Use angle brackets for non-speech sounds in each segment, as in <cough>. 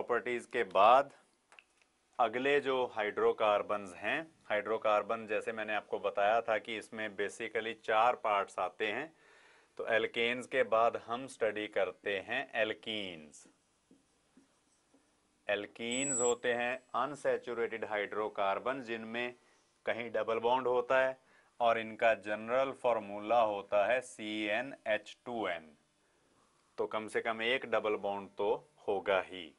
Properties के बाद अगले जो हाइड्रोकार्बन हैं हाइड्रोकार्बन जैसे मैंने आपको बताया था कि इसमें बेसिकली चार पार्ट्स आते हैं तो एल्केन्स के बाद हम स्टडी करते हैं एल्कीन्स एल्कीन्स होते हैं अनसेचुरेटेड हाइड्रोकार्बन जिनमें कहीं डबल बॉन्ड होता है और इनका जनरल फॉर्मूला होता है C N H two N तो कम से कम एक डबल बॉन्ड तो होगा ही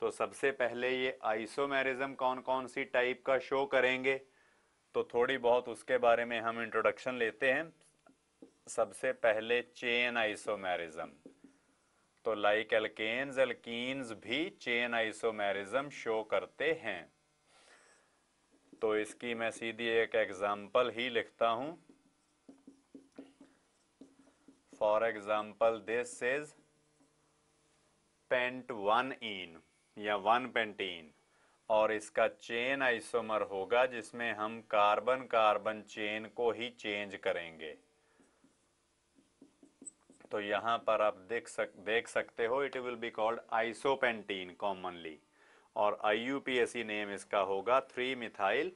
तो सबसे पहले ये आइसोमेरिज्म कौन कौन सी टाइप का शो करेंगे तो थोड़ी बहुत उसके बारे में हम इंट्रोडक्शन लेते हैं सबसे पहले चेन आइसोमेरिज्म तो लाइक एल्केन्स एल्कीन्स भी चेन आइसोमेरिज्म शो करते हैं तो इसकी मैं सीधी एक एग्जांपल ही लिखता हूं for example this is pent one ene या वन पेंटीन और इसका चेन आइसोमर होगा जिसमें हम कार्बन कार्बन चेन को ही चेंज करेंगे तो यहां पर आप देख सक देख सकते हो it will be called isopentene commonly और आई नेम इसका होगा थ्री मिथाइल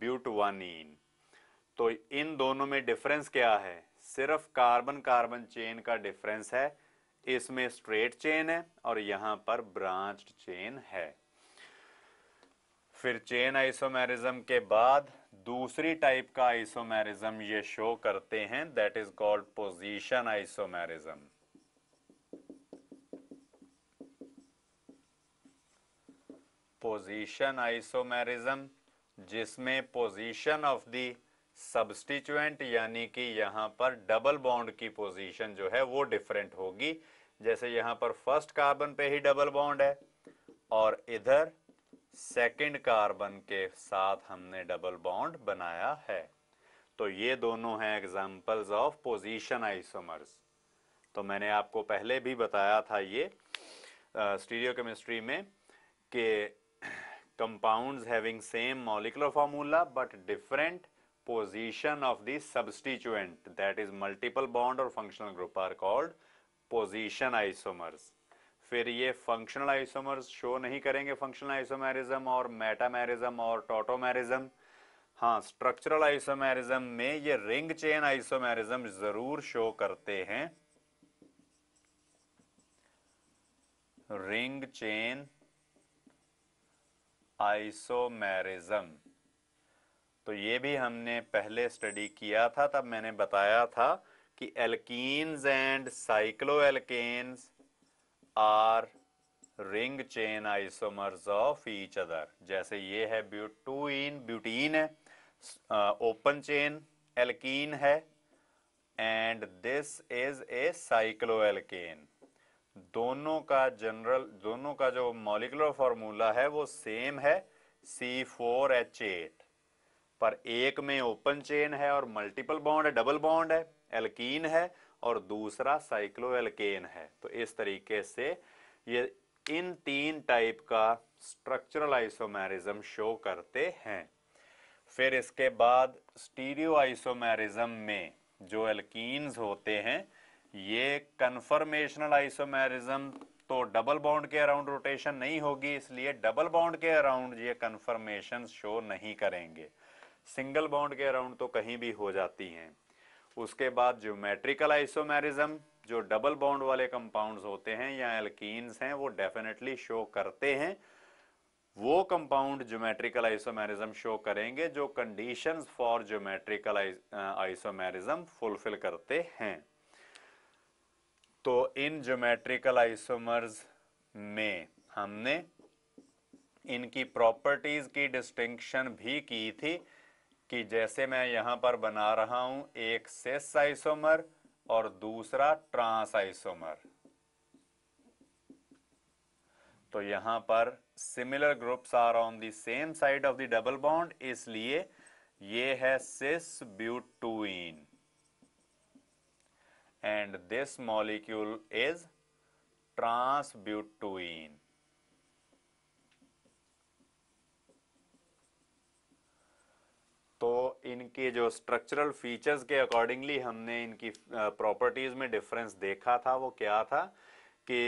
ब्यूटवानीन तो इन दोनों में डिफरेंस क्या है सिर्फ कार्बन कार्बन चेन का डिफरेंस है इसमें स्ट्रेट चेन है और यहां पर ब्रांच चेन है फिर चेन आइसोमेरिज्म के बाद दूसरी टाइप का आइसोमेरिज्म ये शो करते हैं that is called position isomerism position isomerism जिसमें पोजीशन ऑफ दी सब्सटीचुएंट यानी कि यहां पर डबल बॉन्ड की पोजीशन जो है वो डिफरेंट होगी जैसे यहाँ पर फर्स्ट कार्बन पे ही डबल बॉन्ड है और इधर सेकंड कार्बन के साथ हमने डबल बॉन्ड बनाया है तो ये दोनों हैं एग्जांपल्स ऑफ पोजीशन आइसोमर्स तो मैंने आपको पहले भी बताया था ये स्टीरियो केमिस्ट्री में कि compounds having same molecular formula but different position of the substituent that is multiple bond और functional group are called position isomers फिर ये फंक्शनल आइसोमर्स शो नहीं करेंगे फंक्शनल आइसोमेरिज्म और मेटामेरिज्म और टोटोमेरिज्म हाँ स्ट्रक्चरल आइसोमेरिज्म में ये रिंग चेन आइसोमेरिज्म जरूर शो करते हैं रिंग चेन आइसोमेरिज्म तो ये भी हमने पहले स्टडी किया था तब मैंने बताया था कि alkenes and cycloalkanes are ring chain isomers of each other जैसे ये है ब्यूटून ब्यूटीन है ओपन चेन एल्कीन है and this is a cycloalkane दोनों का जनरल दोनों का जो मॉलिकुलर फॉर्मूला है वो सेम है सी फोर एच एट पर एक में ओपन चेन है और मल्टीपल बॉन्ड है डबल बॉन्ड है एल्कीन है और दूसरा साइक्लो एल्केन है तो इस तरीके से ये इन तीन टाइप का स्ट्रक्चरल आइसोमेरिज्म शो करते हैं फिर इसके बाद स्टीरियो आइसोमेरिज्म में जो एल्कीन्स होते हैं ये कन्फर्मेशनल आइसोमेरिज्म तो डबल बाउंड के अराउंड रोटेशन नहीं होगी इसलिए डबल बाउंड के अराउंड ये कन्फर्मेशन शो नहीं करेंगे सिंगल बाउंड के अराउंड तो कहीं भी हो जाती हैं उसके बाद ज्योमेट्रिकल आइसोमेरिज्म जो डबल बाउंड वाले कंपाउंड्स होते हैं या एल्कीन्स हैं वो डेफिनेटली शो करते हैं वो कंपाउंड ज्योमेट्रिकल आइसोमेरिज्म शो करेंगे जो conditions for geometrical isomerism fulfil करते हैं तो इन ज्योमेट्रिकल आइसोमर्स में हमने इनकी प्रॉपर्टीज की डिस्टिंक्शन भी की थी कि जैसे मैं यहां पर बना रहा हूं एक सेस आइसोमर और दूसरा ट्रांस आइसोमर तो यहां पर similar groups are on the same side of the double bond इसलिए ये है cis butene and this molecule is trans butene तो इनके जो स्ट्रक्चरल फीचर्स के अकॉर्डिंगली हमने इनकी प्रॉपर्टीज में डिफरेंस देखा था वो क्या था कि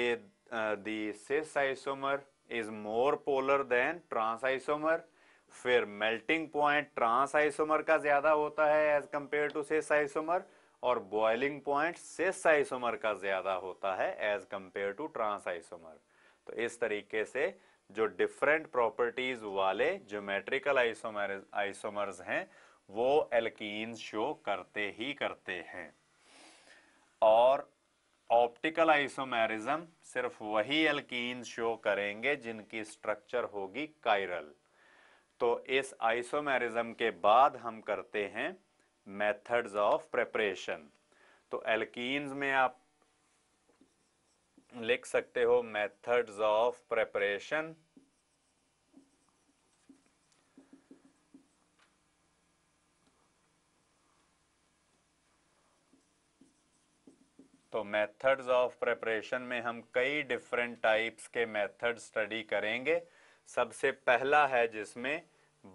the cis isomer is more polar than trans isomer फिर मेल्टिंग पॉइंट ट्रांस आइसोमर का ज्यादा होता है as compare to cis isomer और बॉइलिंग पॉइंट सिस आइसोमर का ज्यादा होता है as compare to trans isomer तो इस तरीके से जो डिफरेंट प्रॉपर्टीज वाले ज्योमेट्रिकल आइसोमर आइसोमर्स हैं वो एल्कीन शो करते ही करते हैं और ऑप्टिकल आइसोमेरिज्म सिर्फ वही एल्कीन शो करेंगे जिनकी स्ट्रक्चर होगी कायरल तो इस आइसोमेरिज्म के बाद हम करते हैं मेथड्स ऑफ प्रेपरेशन तो एल्कीन्स में आप लिख सकते हो मेथड्स ऑफ प्रेपरेशन तो मेथड्स ऑफ प्रेपरेशन में हम कई डिफरेंट टाइप्स के मेथड स्टडी करेंगे सबसे पहला है जिसमें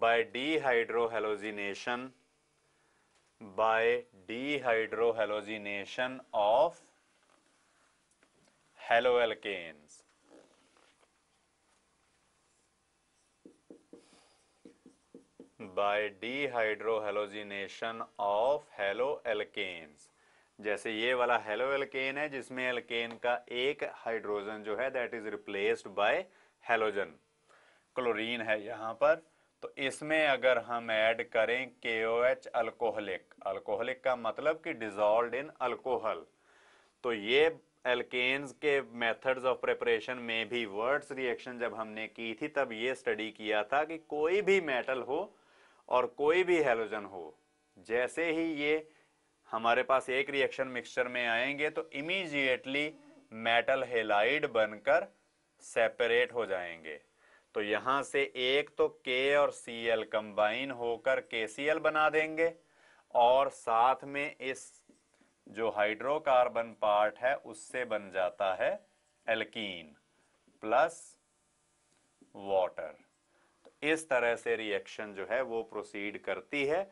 by dehydrohalogenation by dehydrohalogenation of haloalkanes. by dehydrohalogenation of haloalkanes जैसे ये वाला हेलोएल्केन है जिसमें एल्केन का एक हाइड्रोजन जो है that is replaced by halogen chlorine है यहाँ पर तो इसमें अगर हम ऐड करें के ओ एच अल्कोहलिक अल्कोहलिक का मतलब कि डिजॉल्व इन अल्कोहल तो ये एल्केन्स के मेथड्स ऑफ प्रिपरेशन में भी वर्ड्स रिएक्शन जब हमने की थी तब ये स्टडी किया था कि कोई भी मेटल हो और कोई भी हेलोजन हो जैसे ही ये हमारे पास एक रिएक्शन मिक्सचर में आएंगे तो इमीजिएटली मेटल हेलाइड बनकर सेपरेट हो जाएंगे तो यहाँ से एक तो के और सी एल कंबाइन होकर के सी एल बना देंगे और साथ में इस जो हाइड्रोकार्बन पार्ट है उससे बन जाता है एल्कीन प्लस वाटर तो इस तरह से रिएक्शन जो है वो प्रोसीड करती है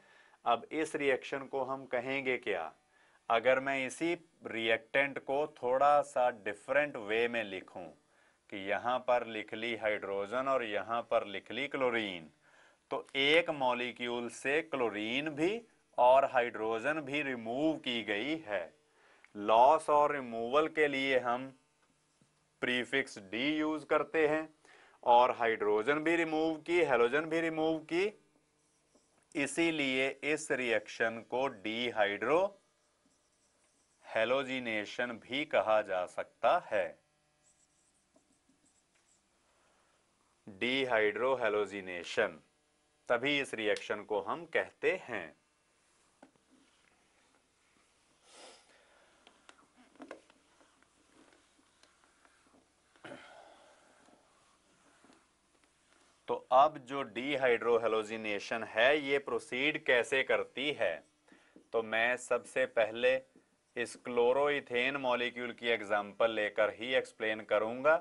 अब इस रिएक्शन को हम कहेंगे क्या अगर मैं इसी रिएक्टेंट को थोड़ा सा डिफरेंट वे में लिखूं कि यहां पर लिख ली हाइड्रोजन और यहां पर लिख ली क्लोरीन तो एक मॉलिक्यूल से क्लोरीन भी और हाइड्रोजन भी रिमूव की गई है लॉस और रिमूवल के लिए हम प्रीफिक्स डी यूज करते हैं और हाइड्रोजन भी रिमूव की हेलोजन भी रिमूव की इसीलिए इस रिएक्शन को डीहाइड्रो हेलोजिनेशन भी कहा जा सकता है डीहाइड्रो हेलोजिनेशन तभी इस रिएक्शन को हम कहते हैं अब जो डीहाइड्रोहेलोजिनेशन है ये प्रोसीड कैसे करती है तो मैं सबसे पहले इस क्लोरोइथेन मॉलिक्यूल की एग्जांपल लेकर ही एक्सप्लेन करूंगा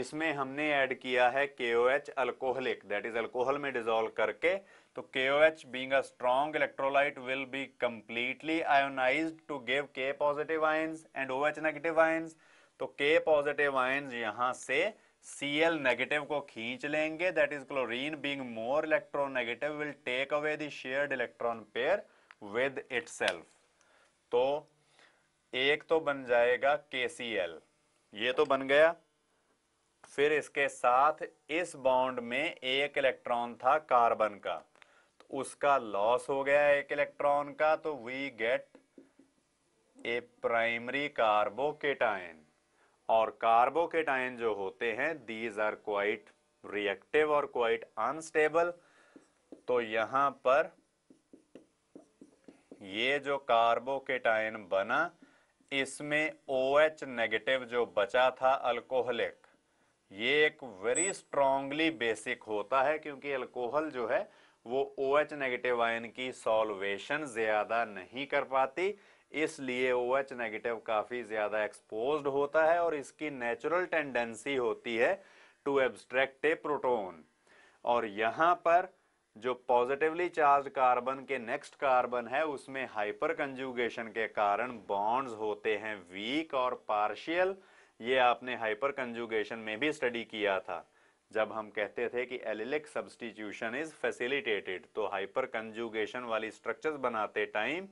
इसमें हमने ऐड किया है के O H alcoholic that is alcohol में डिजोल्व करके तो के O H being a strong electrolyte will be completely ionise to give के positive ions and O H negative ions तो के पॉजिटिव आयन्स यहाँ से Cl नेगेटिव को खींच लेंगे that is chlorine being more electronegative will take away the shared electron pair with itself तो एक तो बन जाएगा KCl ये तो बन गया फिर इसके साथ इस बॉन्ड में एक इलेक्ट्रॉन था कार्बन का तो उसका लॉस हो गया एक इलेक्ट्रॉन का तो we get a primary carbocation और कार्बोकेटाइन जो होते हैं दीज आर क्वाइट रिएक्टिव और क्वाइट अनस्टेबल तो यहां पर ये जो कार्बोकेटाइन बना इसमें ओ एच नेगेटिव जो बचा था अल्कोहलिक ये एक वेरी स्ट्रांगली बेसिक होता है क्योंकि अल्कोहल जो है वो ओ एच नेगेटिव आयन की सॉल्वेशन ज्यादा नहीं कर पाती इसलिए ओ एच नेगेटिव काफ़ी ज़्यादा एक्सपोज होता है और इसकी नेचुरल टेंडेंसी होती है टू एब्स्ट्रैक्ट ए प्रोटोन और यहां पर जो पॉजिटिवली चार्ज कार्बन के नेक्स्ट कार्बन है उसमें हाइपर कंजुगेशन के कारण बॉन्ड्स होते हैं वीक और पार्शियल ये आपने हाइपर कंजुगेशन में भी स्टडी किया था जब हम कहते थे कि एलिलिक सब्सटीट्यूशन इज फैसिलिटेटेड तो हाइपर कंजुगेशन वाली स्ट्रक्चर्स बनाते टाइम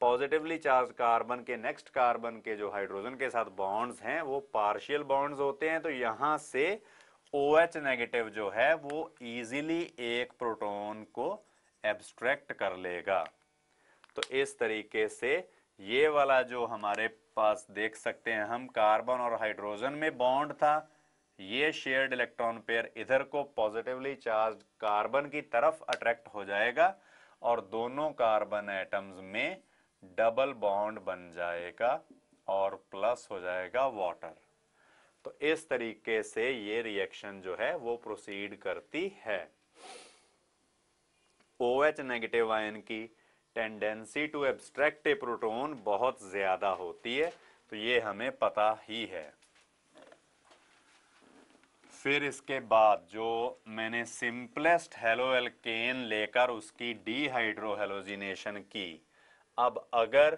पॉजिटिवली चार्ज कार्बन के नेक्स्ट कार्बन के जो हाइड्रोजन के साथ बॉन्ड्स हैं वो पार्शियल बॉन्ड्स होते हैं तो यहाँ से ओ OH नेगेटिव जो है वो इजीली एक प्रोटॉन को एब्स्ट्रैक्ट कर लेगा तो इस तरीके से ये वाला जो हमारे पास देख सकते हैं हम कार्बन और हाइड्रोजन में बॉन्ड था ये शेयर्ड इलेक्ट्रॉन पेयर इधर को पॉजिटिवली चार्ज कार्बन की तरफ अट्रैक्ट हो जाएगा और दोनों कार्बन एटम्स में डबल बॉन्ड बन जाएगा और प्लस हो जाएगा वाटर तो इस तरीके से ये रिएक्शन जो है वो प्रोसीड करती है ओ एच नेगेटिव आयन की tendency to abstract a proton बहुत ज्यादा होती है तो ये हमें पता ही है फिर इसके बाद जो मैंने सिंपलेस्ट हेलो एल्केन लेकर उसकी डीहाइड्रोहेलोजिनेशन की अब अगर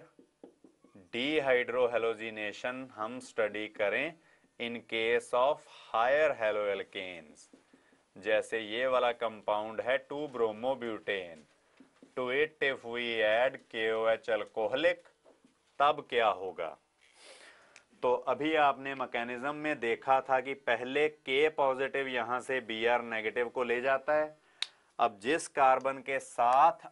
डीहाइड्रोहेलोजिनेशन हम स्टडी करें in case of higher haloalkanes जैसे ये वाला कंपाउंड है two bromobutane to it if we add K O H alcoholic तब क्या होगा तो अभी आपने मैकेनिज्म में देखा था कि पहले के पॉजिटिव यहां से बी आर नेगेटिव को ले जाता है अब जिस कार्बन के साथ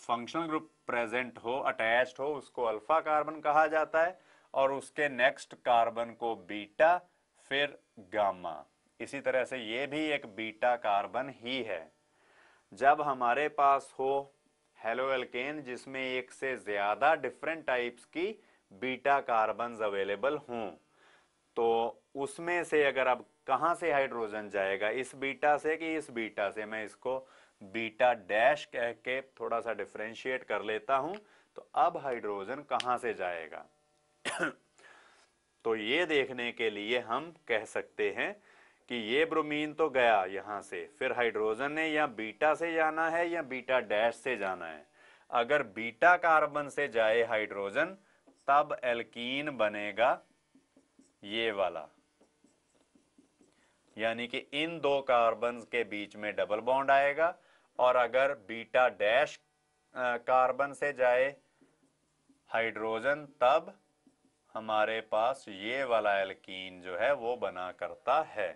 फंक्शनल ग्रुप प्रेजेंट हो अटैच हो उसको अल्फा कार्बन कहा जाता है और उसके नेक्स्ट कार्बन को बीटा फिर गामा इसी तरह से ये भी एक बीटा कार्बन ही है जब हमारे पास हो हेलो एल्केन जिसमें एक से ज़्यादा डिफरेंट टाइप्स की बीटा कार्बन अवेलेबल हों तो उसमें से अगर अब कहाँ से हाइड्रोजन जाएगा इस बीटा से कि इस बीटा से मैं इसको बीटा डैश कह के थोड़ा सा डिफ्रेंशिएट कर लेता हूं तो अब हाइड्रोजन कहां से जाएगा तो ये देखने के लिए हम कह सकते हैं कि ये ब्रोमीन तो गया यहां से फिर हाइड्रोजन ने या बीटा से जाना है या बीटा डैश से जाना है अगर बीटा कार्बन से जाए हाइड्रोजन तब एल्कीन बनेगा ये वाला यानी कि इन दो कार्बन के बीच में डबल बॉन्ड आएगा और अगर बीटा डैश कार्बन से जाए हाइड्रोजन तब हमारे पास ये वाला एल्कीन जो है वो बना करता है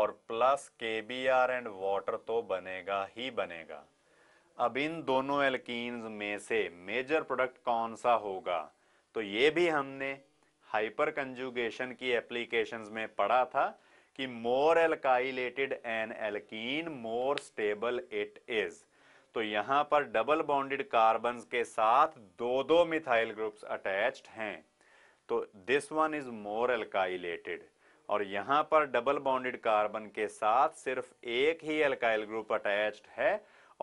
और प्लस के बी आर एंड वाटर तो बनेगा ही बनेगा अब इन दोनों एल्कीन्स में से मेजर प्रोडक्ट कौन सा होगा तो ये भी हमने हाइपर कंजुगेशन की एप्लीकेशंस में पढ़ा था कि more alkylated an alkene more stable it is तो यहां पर डबल बॉन्डेड कार्बन के साथ दो दो मिथाइल ग्रुप्स अटैच्ड हैं तो this one is more alkylated और यहां पर डबल बॉन्डेड कार्बन के साथ सिर्फ एक ही एल्काइल ग्रुप अटैच्ड है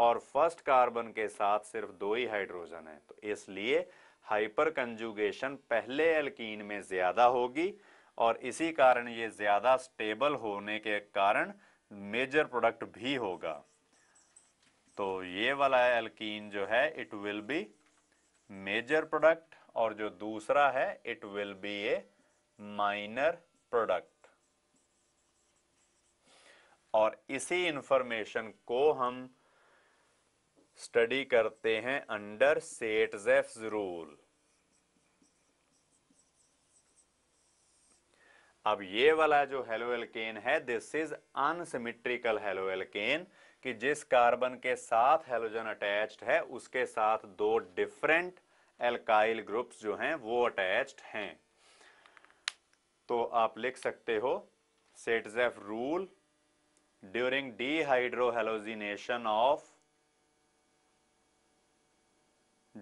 और फर्स्ट कार्बन के साथ सिर्फ दो ही हाइड्रोजन है तो इसलिए हाइपर कंजुगेशन पहले एल्कीन में ज्यादा होगी और इसी कारण ये ज़्यादा स्टेबल होने के कारण मेजर प्रोडक्ट भी होगा तो ये वाला एल्कीन जो है it will be major product और जो दूसरा है it will be a minor product और इसी इंफॉर्मेशन को हम स्टडी करते हैं अंडर सेट्स रूल अब ये वाला जो हेलो एल्केन है this is unsymmetrical haloalkane कि जिस कार्बन के साथ हेलोजन अटैच्ड है उसके साथ दो डिफरेंट एल्काइल ग्रुप्स जो हैं वो अटैच्ड हैं तो आप लिख सकते हो Saytzeff rule during dehydrohalogenation of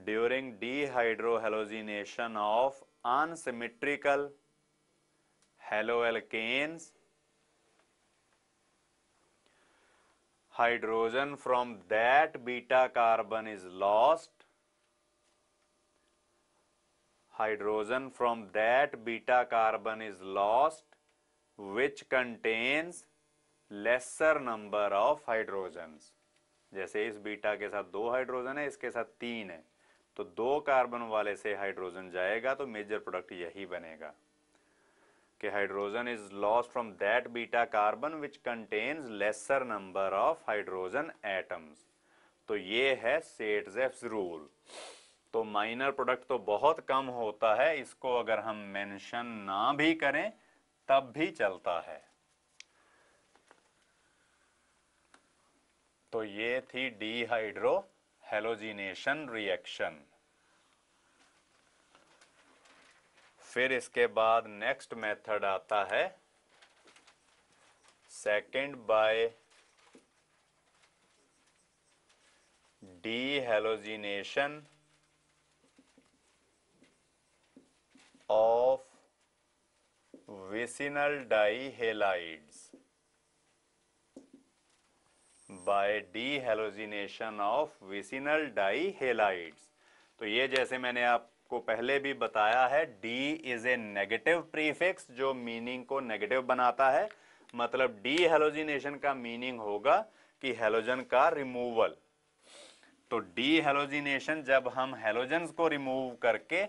during dehydrohalogenation of unsymmetrical haloalkanes hydrogen from that beta carbon is lost hydrogen from that beta carbon is lost which contains lesser number of hydrogen जैसे इस beta के साथ दो hydrogen है इसके साथ तीन है तो दो कार्बन वाले से हाइड्रोजन जाएगा तो मेजर प्रोडक्ट यही बनेगा कि hydrogen is loss from that beta carbon which contains lesser number of hydrogen atoms तो ये है सेट्स रूल तो माइनर प्रोडक्ट तो बहुत कम होता है इसको अगर हम मेंशन ना भी करें तब भी चलता है तो ये थी डीहाइड्रो हेलोजिनेशन रिएक्शन फिर इसके बाद नेक्स्ट मेथड आता है second by dehalogenation of vicinal dihalides by dehalogenation of vicinal dihalides तो ये जैसे मैंने आप को पहले भी बताया है de is a negative prefix जो मीनिंग को नेगेटिव बनाता है मतलब डी हेलोजिनेशन का मीनिंग होगा कि हेलोजन का रिमूवल तो डी हेलोजिनेशन जब हम हेलोजन को रिमूव करके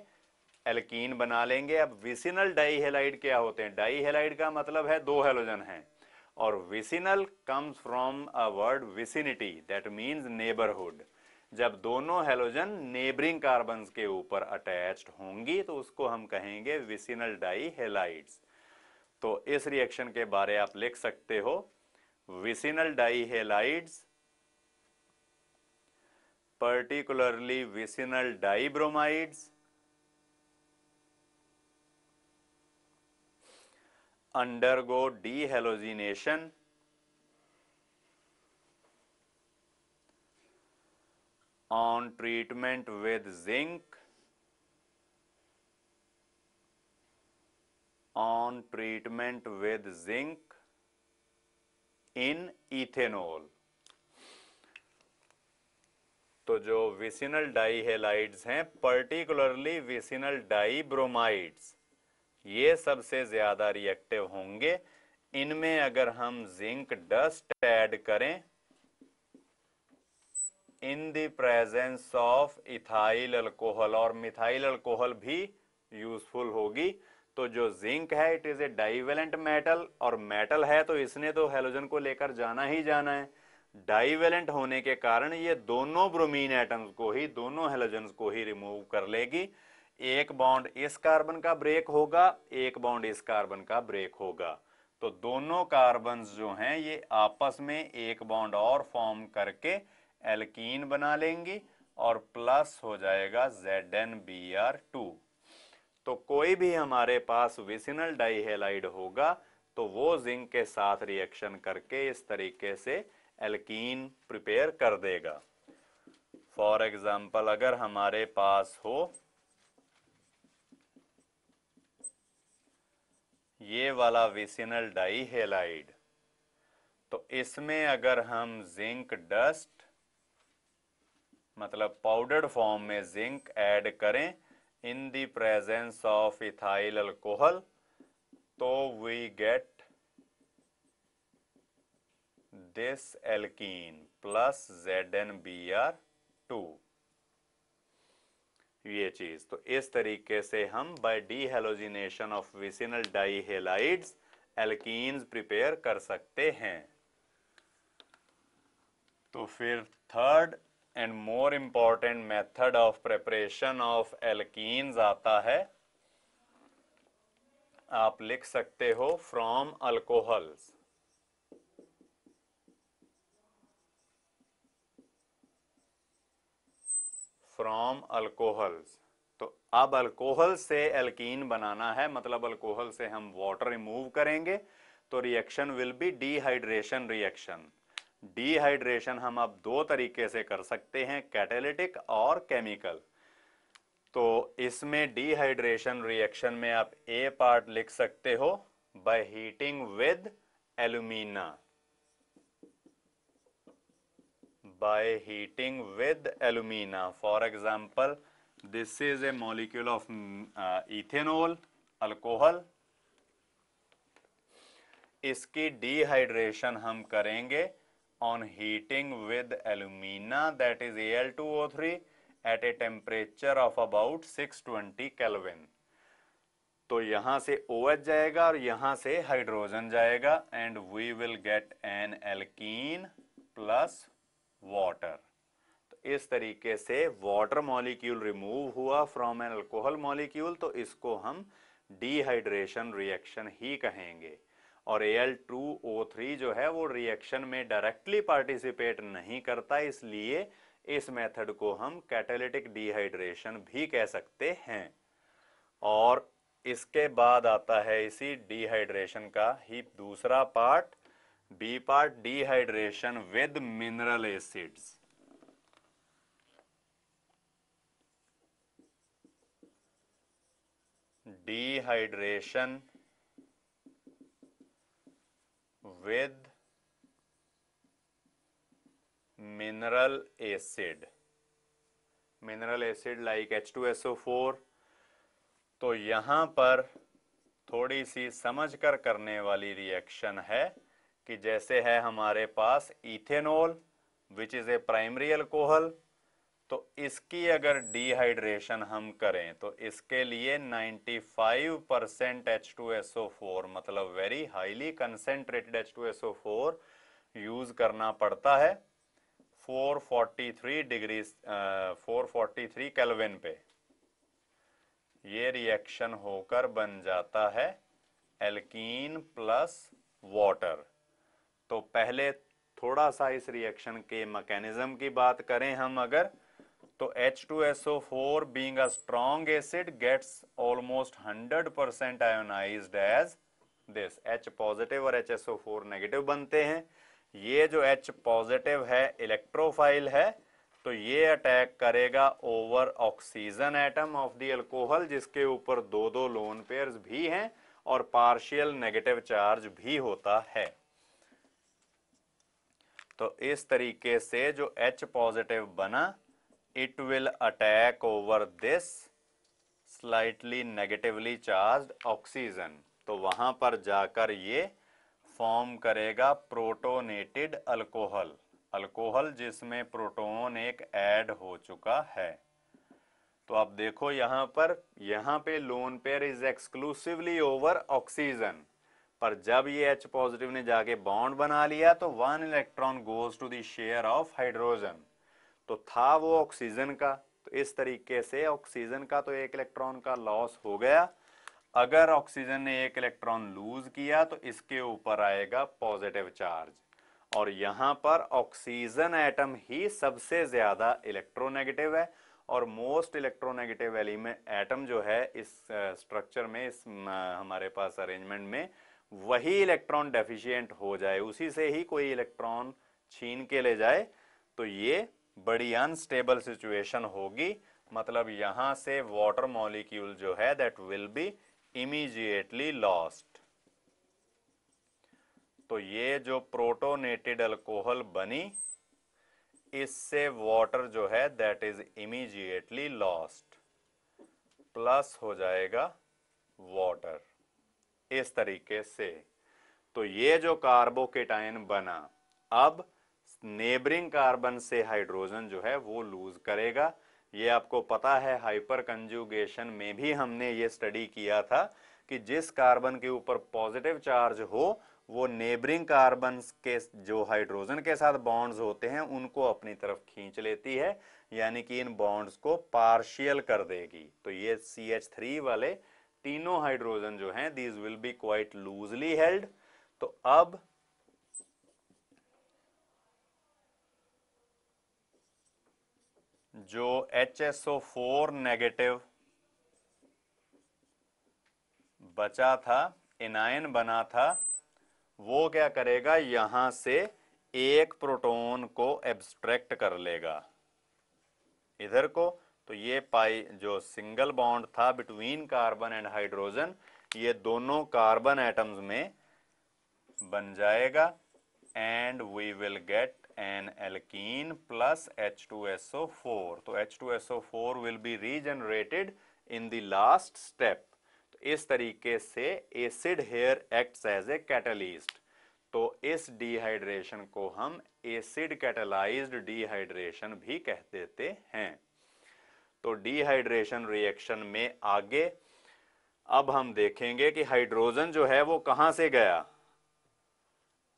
एल्कीन बना लेंगे अब विसिनल डाइहेलाइड क्या होते हैं डाइहेलाइड का मतलब है दो हेलोजन है और vicinal comes from a word vicinity that means neighbourhood जब दोनों हेलोजन नेबरिंग कार्बन के ऊपर अटैच्ड होंगी तो उसको हम कहेंगे विसिनल डाई हेलाइड्स तो इस रिएक्शन के बारे आप लिख सकते हो vicinal dihalides particularly vicinal undergo dehalogenation on treatment with zinc on treatment with zinc in ethanol तो जो विसिनल डाई हेलाइड्स हैं पर्टिकुलरली विसिनल डाई ब्रोमाइड्स ये सबसे ज्यादा रिएक्टिव होंगे इनमें अगर हम जिंक डस्ट ऐड करें in the presence of ethyl alcohol और मिथाइल अल्कोहल भी यूजफुल होगी तो जो जिंक है it is a divalent metal और मेटल है तो इसने तो हेलोजन को लेकर जाना ही जाना है डाइवेलेंट होने के कारण ये दोनों ब्रोमीन एटम्स को ही दोनों हेलोजन को ही रिमूव कर लेगी एक बॉन्ड इस कार्बन का ब्रेक होगा एक बॉन्ड इस कार्बन का ब्रेक होगा तो दोनों कार्बन जो हैं ये आपस में एक बॉन्ड और फॉर्म करके एल्कीन बना लेंगी और प्लस हो जाएगा Z N B R two तो कोई भी हमारे पास विसिनल डाइहेलाइड होगा तो वो जिंक के साथ रिएक्शन करके इस तरीके से एल्कीन प्रिपेयर कर देगा फॉर एग्जाम्पल अगर हमारे पास हो ये वाला विसिनल डाइहेलाइड तो इसमें अगर हम जिंक डस्ट मतलब पाउडर फॉर्म में जिंक ऐड करें in the presence of ethyl alcohol तो we get this alkene plus Z N B R two ये चीज तो इस तरीके से हम by dehalogenation of vicinal dihalides alkenes prepare कर सकते हैं तो फिर third and more important method of preparation of alkenes आता है आप लिख सकते हो फ्रॉम अल्कोहल्स फ्रॉम अल्कोहल्स तो अब अल्कोहल से एल्कीन बनाना है मतलब अल्कोहल से हम वाटर रिमूव करेंगे तो reaction will be dehydration reaction dehydration हम अब दो तरीके से कर सकते हैं कैटेलिटिक और केमिकल तो इसमें डिहाइड्रेशन रिएक्शन में आप ए पार्ट लिख सकते हो by heating with alumina by heating with alumina for example this is a molecule of ethanol alcohol इसकी डिहाइड्रेशन हम करेंगे on heating with alumina that is Al2O3 at a temperature of about 620 Kelvin. तो यहां से OH जाएगा और यहां से हाइड्रोजन जाएगा and we will get an alkene plus water तो इस तरीके से वाटर मॉलिक्यूल रिमूव हुआ फ्रॉम एन अल्कोहल मॉलिक्यूल तो इसको हम डिहाइड्रेशन रिएक्शन ही कहेंगे और एल टू ओ थ्री जो है वो रिएक्शन में डायरेक्टली पार्टिसिपेट नहीं करता इसलिए इस मेथड को हम कैटेलिटिक डिहाइड्रेशन भी कह सकते हैं और इसके बाद आता है इसी डिहाइड्रेशन का ही दूसरा part B part dehydration with mineral acids dehydration with mineral acid mineral acid like H2SO4 तो यहां पर थोड़ी सी समझकर करने वाली रिएक्शन है कि जैसे है हमारे पास ethanol which is a primary alcohol तो इसकी अगर डिहाइड्रेशन हम करें तो इसके लिए 95 परसेंट एच मतलब very highly concentrated four use करना पड़ता है 443 डिग्री uh, 443 केल्विन पे ये रिएक्शन होकर बन जाता है एल्कीन प्लस वाटर तो पहले थोड़ा सा इस रिएक्शन के मैकेनिज्म की बात करें हम अगर तो H2SO4 being a strong acid gets almost 100% ionized as this H positive और HSO4 नेगेटिव बनते हैं ये जो H पॉजिटिव है इलेक्ट्रोफाइल है तो ये अटैक करेगा over oxygen atom of the alcohol जिसके ऊपर दो दो लोन पेयर भी हैं और पार्शियल नेगेटिव चार्ज भी होता है तो इस तरीके से जो H पॉजिटिव बना it will attack over this slightly negatively charged oxygen तो वहां पर जाकर ये फॉर्म करेगा प्रोटोनेटेड अल्कोहल अल्कोहल जिसमें प्रोटोन एक ऐड हो चुका है तो आप देखो यहां पर यहाँ पे lone pair is exclusively over oxygen पर जब ये H पॉजिटिव ने जाके बॉन्ड बना लिया तो one electron goes to the share of hydrogen तो था वो ऑक्सीजन का तो इस तरीके से ऑक्सीजन का तो एक इलेक्ट्रॉन का लॉस हो गया अगर ऑक्सीजन ने एक इलेक्ट्रॉन लूज किया तो इसके ऊपर आएगा पॉजिटिव चार्ज और यहां पर ऑक्सीजन एटम ही सबसे ज्यादा इलेक्ट्रोनेगेटिव है और मोस्ट इलेक्ट्रोनेगेटिव एलिमेंट एटम जो है इस स्ट्रक्चर में इस हमारे पास अरेंजमेंट में वही इलेक्ट्रॉन डेफिशिएंट हो जाए उसी से ही कोई इलेक्ट्रॉन छीन के ले जाए तो ये बड़ी अनस्टेबल सिचुएशन होगी मतलब यहां से वाटर मॉलिक्यूल जो है that will be immediately lost तो ये जो प्रोटोनेटेड अल्कोहल बनी इससे वाटर जो है that is immediately lost plus हो जाएगा वाटर इस तरीके से तो ये जो कार्बोकेटाइन बना अब नेबरिंग कार्बन से हाइड्रोजन जो है वो लूज करेगा ये आपको पता है हाइपर कंजुगेशन में भी हमने ये स्टडी किया था कि जिस कार्बन के ऊपर पॉजिटिव चार्ज हो वो नेबरिंग कार्बन के जो हाइड्रोजन के साथ बॉन्ड्स होते हैं उनको अपनी तरफ खींच लेती है यानी कि इन बॉन्ड्स को पार्शियल कर देगी तो ये सी एच थ्री वाले तीनों हाइड्रोजन जो हैं these will be quite loosely held तो अब जो H S O four negative बचा था इनायन बना था वो क्या करेगा यहां से एक प्रोटॉन को एब्स्ट्रैक्ट कर लेगा इधर को तो ये पाई जो सिंगल बॉन्ड था बिटवीन कार्बन एंड हाइड्रोजन ये दोनों कार्बन एटम्स में बन जाएगा and we will get an plus H two S O four तो H two S O four will be regenerated in the last step इस तरीके से acid here acts as a catalyst तो इस dehydration को हम एसिड कैटलाइज्ड डिहाइड्रेशन भी कह देते हैं तो डिहाइड्रेशन रिएक्शन में आगे अब हम देखेंगे कि हाइड्रोजन जो है वो कहां से गया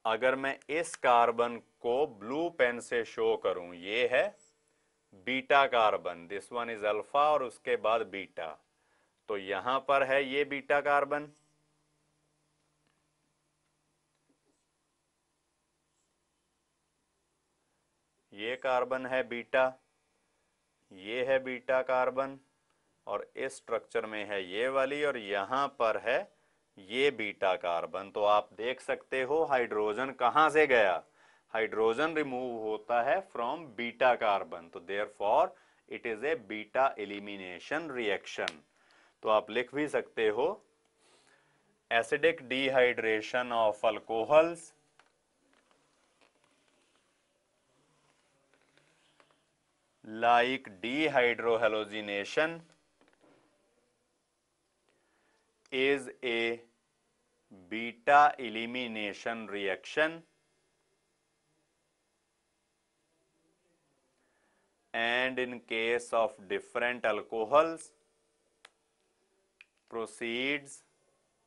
अगर मैं इस कार्बन को ब्लू पेन से शो करूं ये है beta carbon this one is alpha और उसके बाद बीटा तो यहां पर है ये बीटा कार्बन ये कार्बन है बीटा ये है बीटा कार्बन और इस स्ट्रक्चर में है ये वाली और यहां पर है ये बीटा कार्बन तो आप देख सकते हो हाइड्रोजन कहां से गया हाइड्रोजन रिमूव होता है फ्रॉम बीटा कार्बन तो therefore it is a beta elimination reaction तो आप लिख भी सकते हो acidic dehydration of alcohols like dehydrohalogenation is a beta elimination reaction and in case of different alcohols proceeds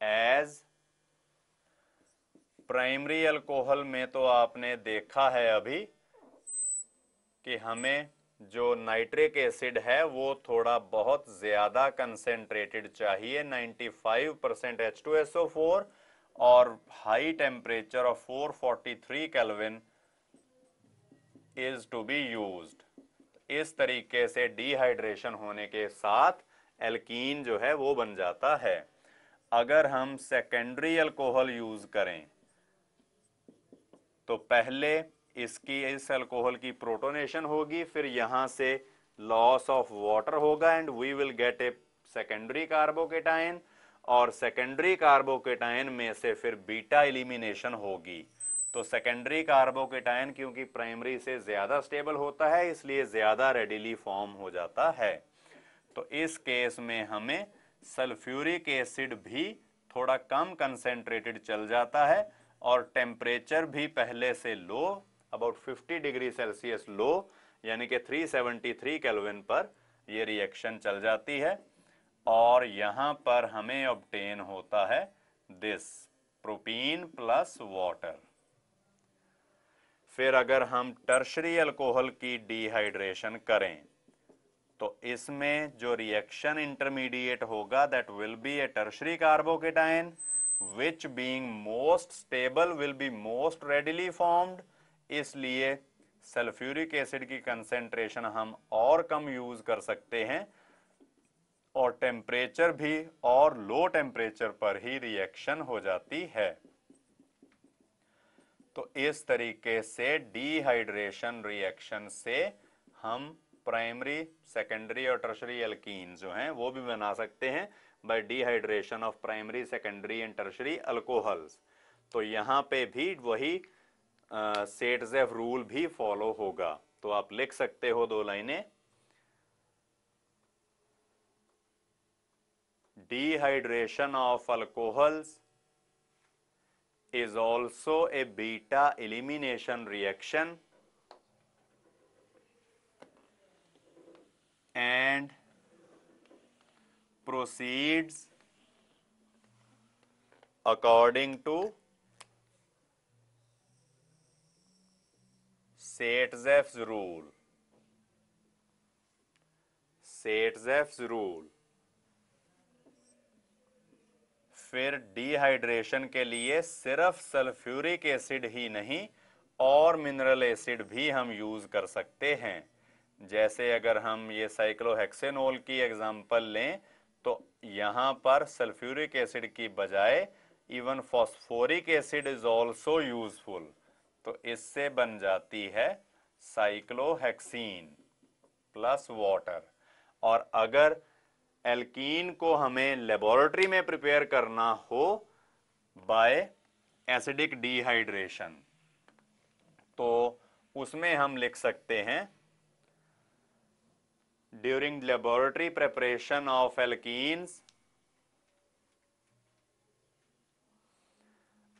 as primary alcohol में तो आपने देखा है अभी कि हमें जो नाइट्रिक एसिड है वो थोड़ा बहुत ज़्यादा कंसेंट्रेटेड चाहिए 95 percent H two S O four और high temperature of 443 kelvin is to be used इस तरीके से डिहाइड्रेशन होने के साथ एल्कीन जो है वो बन जाता है अगर हम सेकेंडरी अल्कोहल यूज करें तो पहले इसकी इस अल्कोहल की प्रोटोनेशन होगी फिर यहां से लॉस ऑफ वाटर होगा and we will get a secondary carbocation और सेकेंडरी कार्बोकेटाइन में से फिर बीटा एलिमिनेशन होगी तो सेकेंडरी कार्बोकेटायन क्योंकि प्राइमरी से ज्यादा स्टेबल होता है इसलिए ज्यादा रेडिली फॉर्म हो जाता है तो इस केस में हमें सल्फ्यूरिक एसिड भी थोड़ा कम कंसेंट्रेटेड चल जाता है और टेम्परेचर भी पहले से low about 50 degree Celsius low यानी कि 373 केल्विन पर यह रिएक्शन चल जाती है और यहाँ पर हमें ऑब्टेन होता है दिस प्रोपीन प्लस वाटर फिर अगर हम टर्शरी अल्कोहल की डिहाइड्रेशन करें तो इसमें जो रिएक्शन इंटरमीडिएट होगा that will be a tertiary carbocation which being most stable will be most readily formed इसलिए सल्फ्यूरिक एसिड की कंसेंट्रेशन हम और कम यूज कर सकते हैं और टेम्परेचर भी और लो टेम्परेचर पर ही रिएक्शन हो जाती है तो इस तरीके से डिहाइड्रेशन रिएक्शन से हम प्राइमरी सेकेंडरी और टर्शरी एल्कीन जो हैं वो भी बना सकते हैं by dehydration of primary secondary and tertiary alcohols तो यहाँ पे भी वही सेटजेफ रूल भी फॉलो होगा तो आप लिख सकते हो दो लाइनें dehydration of alcohols is also a beta elimination reaction and proceeds according to Saitzef's rule. Saitzef's rule. फिर डिहाइड्रेशन के लिए सिर्फ सल्फ्यूरिक एसिड ही नहीं और मिनरल एसिड भी हम यूज कर सकते हैं जैसे अगर हम ये साइक्लोहेक्सेनोल की एग्जांपल लें तो यहाँ पर सल्फ्यूरिक एसिड की बजाय even phosphoric acid is also useful तो इससे बन जाती है साइक्लोहेक्सीन प्लस वाटर और अगर एल्कीन को हमें लेबोरेटरी में प्रिपेयर करना हो बाय एसिडिक डिहाइड्रेशन तो उसमें हम लिख सकते हैं during laboratory preparation of alkenes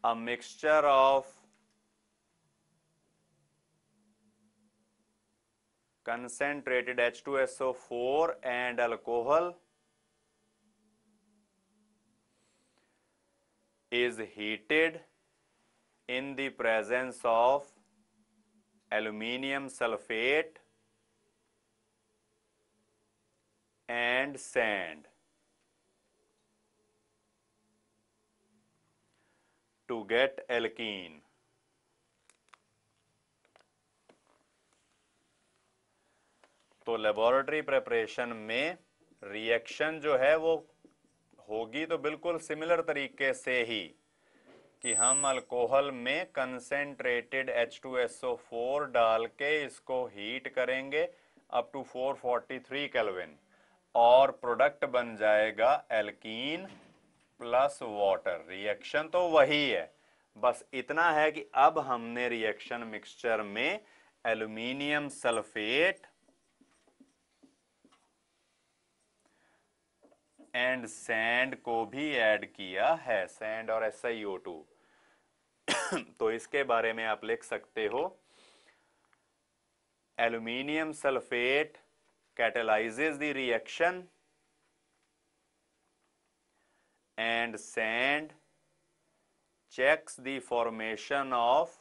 a mixture of concentrated H two S O four and alcohol is heated in the presence of aluminium sulfate and sand to get alkene. तो laboratory preparation में reaction जो है वो होगी तो बिल्कुल similar तरीके से ही कि हम अल्कोहल में कंसेंट्रेटेड H2SO4 डाल के इसको हीट करेंगे अप टू 443 केल्विन और प्रोडक्ट बन जाएगा एल्कीन प्लस वाटर रिएक्शन तो वही है बस इतना है कि अब हमने रिएक्शन मिक्सचर में एल्यूमिनियम सल्फेट एंड सैंड को भी ऐड किया है सैंड और एस आई ओ टू तो इसके बारे में आप लिख सकते हो aluminium sulphate catalyses the reaction and sand checks the formation of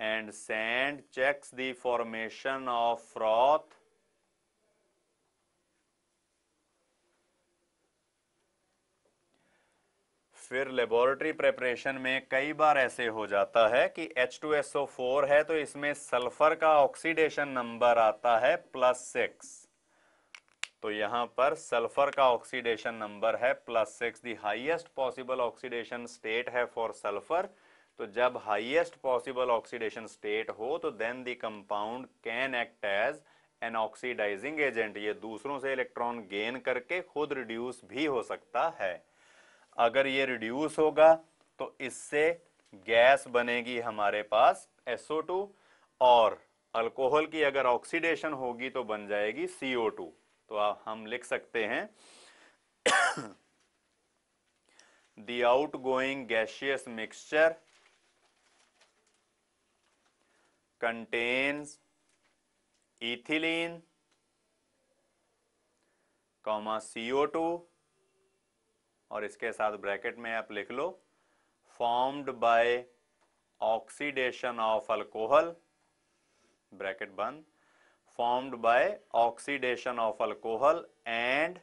and sand checks the formation of froth फिर लेबोरेटरी प्रेपरेशन में कई बार ऐसे हो जाता है कि H2SO4 है तो इसमें सल्फर का ऑक्सीडेशन नंबर आता है प्लस सिक्स तो यहाँ पर सल्फर का ऑक्सीडेशन नंबर है plus six the highest possible oxidation state है फॉर सल्फर तो जब हाईएस्ट पॉसिबल ऑक्सीडेशन स्टेट हो तो then the compound can act as an oxidising agent ये दूसरों से इलेक्ट्रॉन गेन करके खुद रिड्यूस भी हो सकता है अगर ये रिड्यूस होगा तो इससे गैस बनेगी हमारे पास SO2 और अल्कोहल की अगर ऑक्सीडेशन होगी तो बन जाएगी CO2 तो आप हम लिख सकते हैं going gaseous mixture contains ethylene comma CO two और इसके साथ ब्रैकेट में आप लिख लो formed by oxidation of alcohol bracket बंद formed by oxidation of alcohol and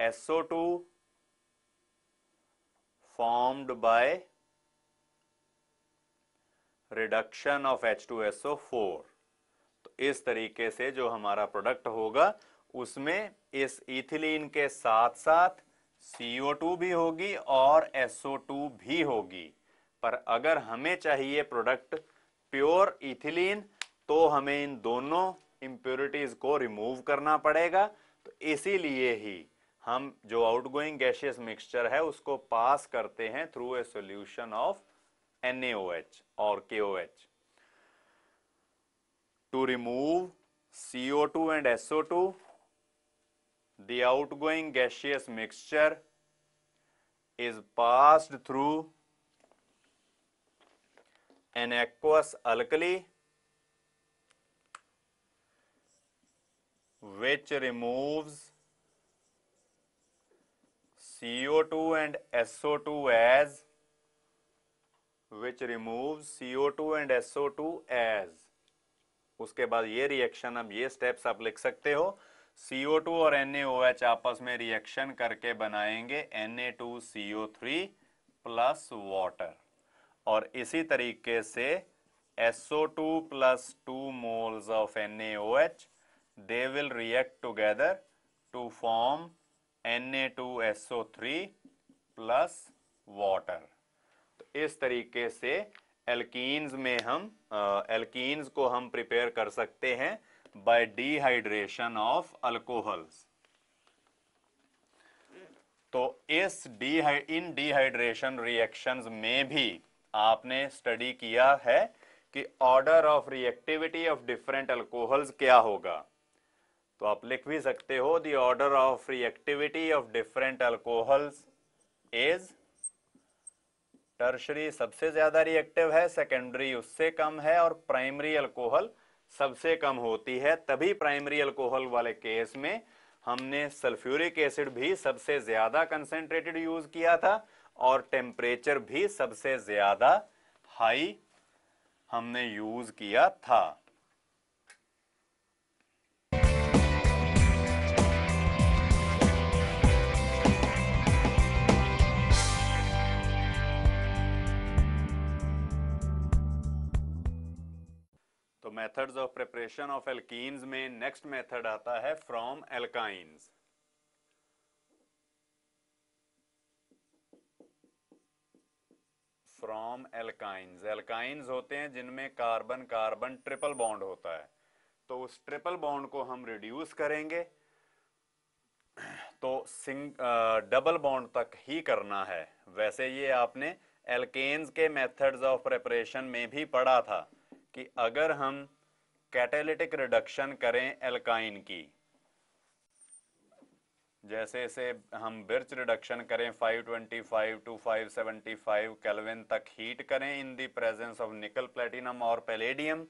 SO two formed by reduction of H two SO four तो इस तरीके से जो हमारा प्रोडक्ट होगा उसमें इस इथिलीन के साथ साथ CO2 भी होगी और SO2 भी होगी पर अगर हमें चाहिए प्रोडक्ट प्योर इथिलीन तो हमें इन दोनों इम्प्योरिटीज को रिमूव करना पड़ेगा तो इसीलिए ही हम जो आउटगोइंग गैशियस मिक्सचर है उसको पास करते हैं through a solution of NaOH और KOH CO two CO2 SO SO2 the outgoing gaseous mixture is passed through an aqueous alkali which removes CO2 and SO2 as which removes CO2 and SO2 as उसके बाद ये reaction अब ये steps आप लिख सकते हो CO2 और NaOH आपस में रिएक्शन करके बनाएंगे Na2CO3 प्लस वाटर और इसी तरीके से SO2 plus two moles of NaOH form N A two S O Na2SO3 plus water तो इस तरीके से एल्कीन्स में हम एल्कीन्स को हम प्रिपेयर कर सकते हैं by dehydration of alcohols तो इस डी इन डिहाइड्रेशन रिएक्शन में भी आपने स्टडी किया है कि order of reactivity of different alcohols क्या होगा तो आप लिख भी सकते हो the order of reactivity of different alcohols is tertiary सबसे ज्यादा रिएक्टिव है सेकेंडरी उससे कम है और प्राइमरी अल्कोहल सबसे कम होती है तभी प्राइमरी अल्कोहल वाले केस में हमने सल्फ्यूरिक एसिड भी सबसे ज्यादा कंसेंट्रेटेड यूज किया था और टेम्परेचर भी सबसे ज्यादा हाई हमने यूज किया था methods of preparation of alkenes में नेक्स्ट मेथड आता है from alkynes from alkynes alkynes होते हैं जिनमें कार्बन कार्बन ट्रिपल बॉन्ड होता है तो उस ट्रिपल बॉन्ड को हम रिड्यूस करेंगे तो सिंग डबल बॉन्ड तक ही करना है वैसे ये आपने एल्केन्स के मेथड्स ऑफ प्रिपरेशन में भी पढ़ा था कि अगर हम कैटेलिटिक रिडक्शन करें एल्काइन की जैसे इसे हम बिर्च रिडक्शन करें 525 टू फाइव केल्विन तक हीट करें in the presence of nickel platinum और पेलेडियम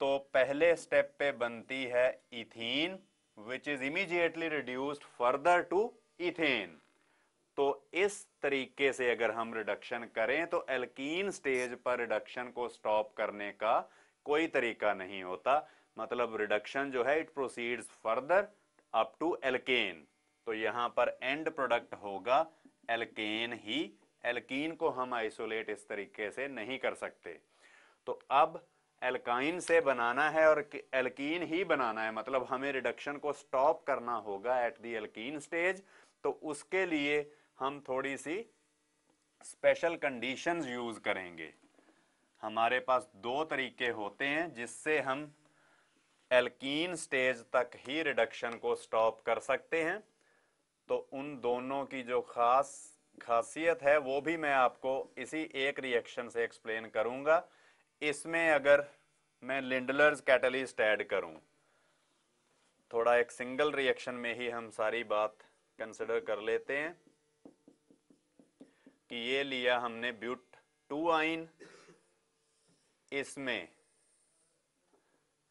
तो पहले स्टेप पे बनती है ethene which is immediately reduced further to ethane तो इस तरीके से अगर हम रिडक्शन करें तो एल्कीन स्टेज पर रिडक्शन को स्टॉप करने का कोई तरीका नहीं होता मतलब रिडक्शन जो है it proceeds further up to alkane तो यहां पर एंड प्रोडक्ट होगा एल्केन ही एल्कीन को हम आइसोलेट इस तरीके से नहीं कर सकते तो अब एल्काइन से बनाना है और एल्कीन ही बनाना है मतलब हमें रिडक्शन को स्टॉप करना होगा एट दी एल्कीन स्टेज तो उसके लिए हम थोड़ी सी स्पेशल कंडीशंस यूज़ करेंगे हमारे पास दो तरीके होते हैं जिससे हम एल्कीन स्टेज तक ही रिडक्शन को स्टॉप कर सकते हैं तो उन दोनों की जो ख़ास खासियत है वो भी मैं आपको इसी एक रिएक्शन से एक्सप्लेन करूंगा इसमें अगर मैं लिंडलर्स कैटलिस्ट ऐड करूं थोड़ा एक सिंगल रिएक्शन में ही हम सारी बात कंसिडर कर लेते हैं कि ये लिया हमने ब्यूट टू आइन इसमें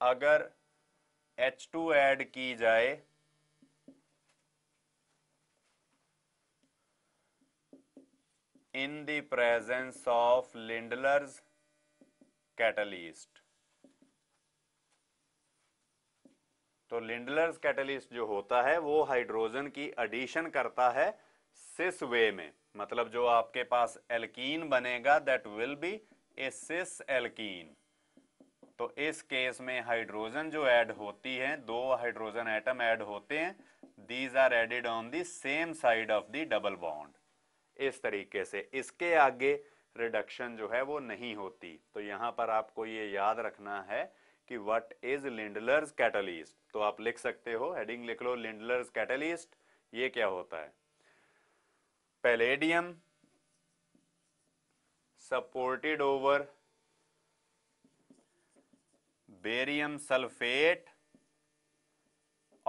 अगर एच टू एड की जाए in the of Lindlar's catalyst तो लिंडलर्स कैटलिस्ट जो होता है वो हाइड्रोजन की एडिशन करता है सिस वे में मतलब जो आपके पास एल्कीन बनेगा that will be a cis alkene तो इस केस में हाइड्रोजन जो ऐड होती है दो हाइड्रोजन एटम ऐड होते हैं these are added on the same side of the double bond इस तरीके से इसके आगे रिडक्शन जो है वो नहीं होती तो यहाँ पर आपको ये याद रखना है कि व्हाट इज लिंडलर्स कैटलिस्ट तो आप लिख सकते हो हेडिंग लिख लो लिंडलर्स कैटलिस्ट ये क्या होता है palladium supported over barium sulphate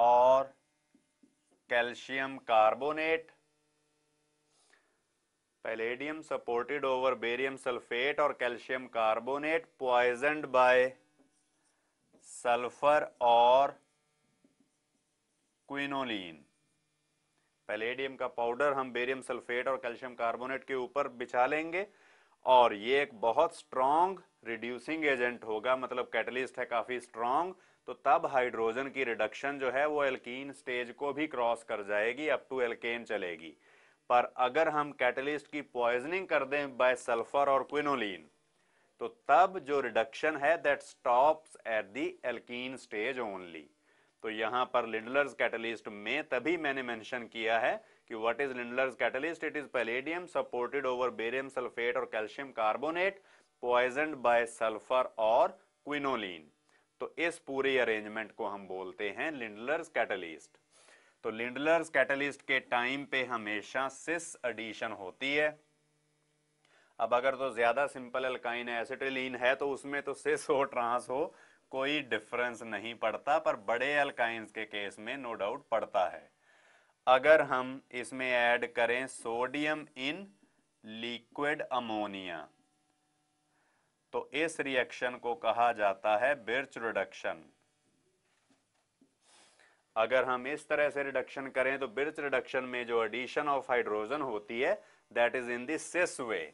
और calcium carbonate palladium supported over barium sulphate और calcium carbonate poisoned by sulphur और क्विनोलिन पैलेडियम का पाउडर हम बेरियम सल्फेट और कैल्शियम कार्बोनेट के ऊपर बिछा लेंगे और ये एक बहुत स्ट्रॉन्ग रिड्यूसिंग एजेंट होगा मतलब कैटलिस्ट है काफ़ी स्ट्रॉन्ग तो तब हाइड्रोजन की रिडक्शन जो है वो एल्कीन स्टेज को भी क्रॉस कर जाएगी अप टू एल्केन चलेगी पर अगर हम कैटलिस्ट की पॉइजनिंग कर दें बाय सल्फर और क्विनोलिन तो तब जो रिडक्शन है that stops at the alkene stage only तो यहां पर लिंडलर्स कैटलिस्ट में तभी मैंने मेंशन किया है कि what is Lindlar's catalyst it is palladium supported over barium sulphate और calcium carbonate poison by sulphur और क्विनोलिन तो इस पूरे अरेंजमेंट को हम बोलते हैं लिंडलर्स कैटलिस्ट तो लिंडलर्स कैटलिस्ट के टाइम पे हमेशा सिस एडिशन होती है अब अगर तो ज्यादा सिंपल एल्काइन एसिटिलीन है तो उसमें तो सिस हो ट्रांस हो कोई डिफरेंस नहीं पड़ता पर बड़े अल्काइंस के केस में नो डाउट पड़ता है अगर हम इसमें ऐड करें सोडियम इन लिक्विड अमोनिया तो इस रिएक्शन को कहा जाता है बिर्च रिडक्शन अगर हम इस तरह से रिडक्शन करें तो बिर्च रिडक्शन में जो एडिशन ऑफ हाइड्रोजन होती है that is in this way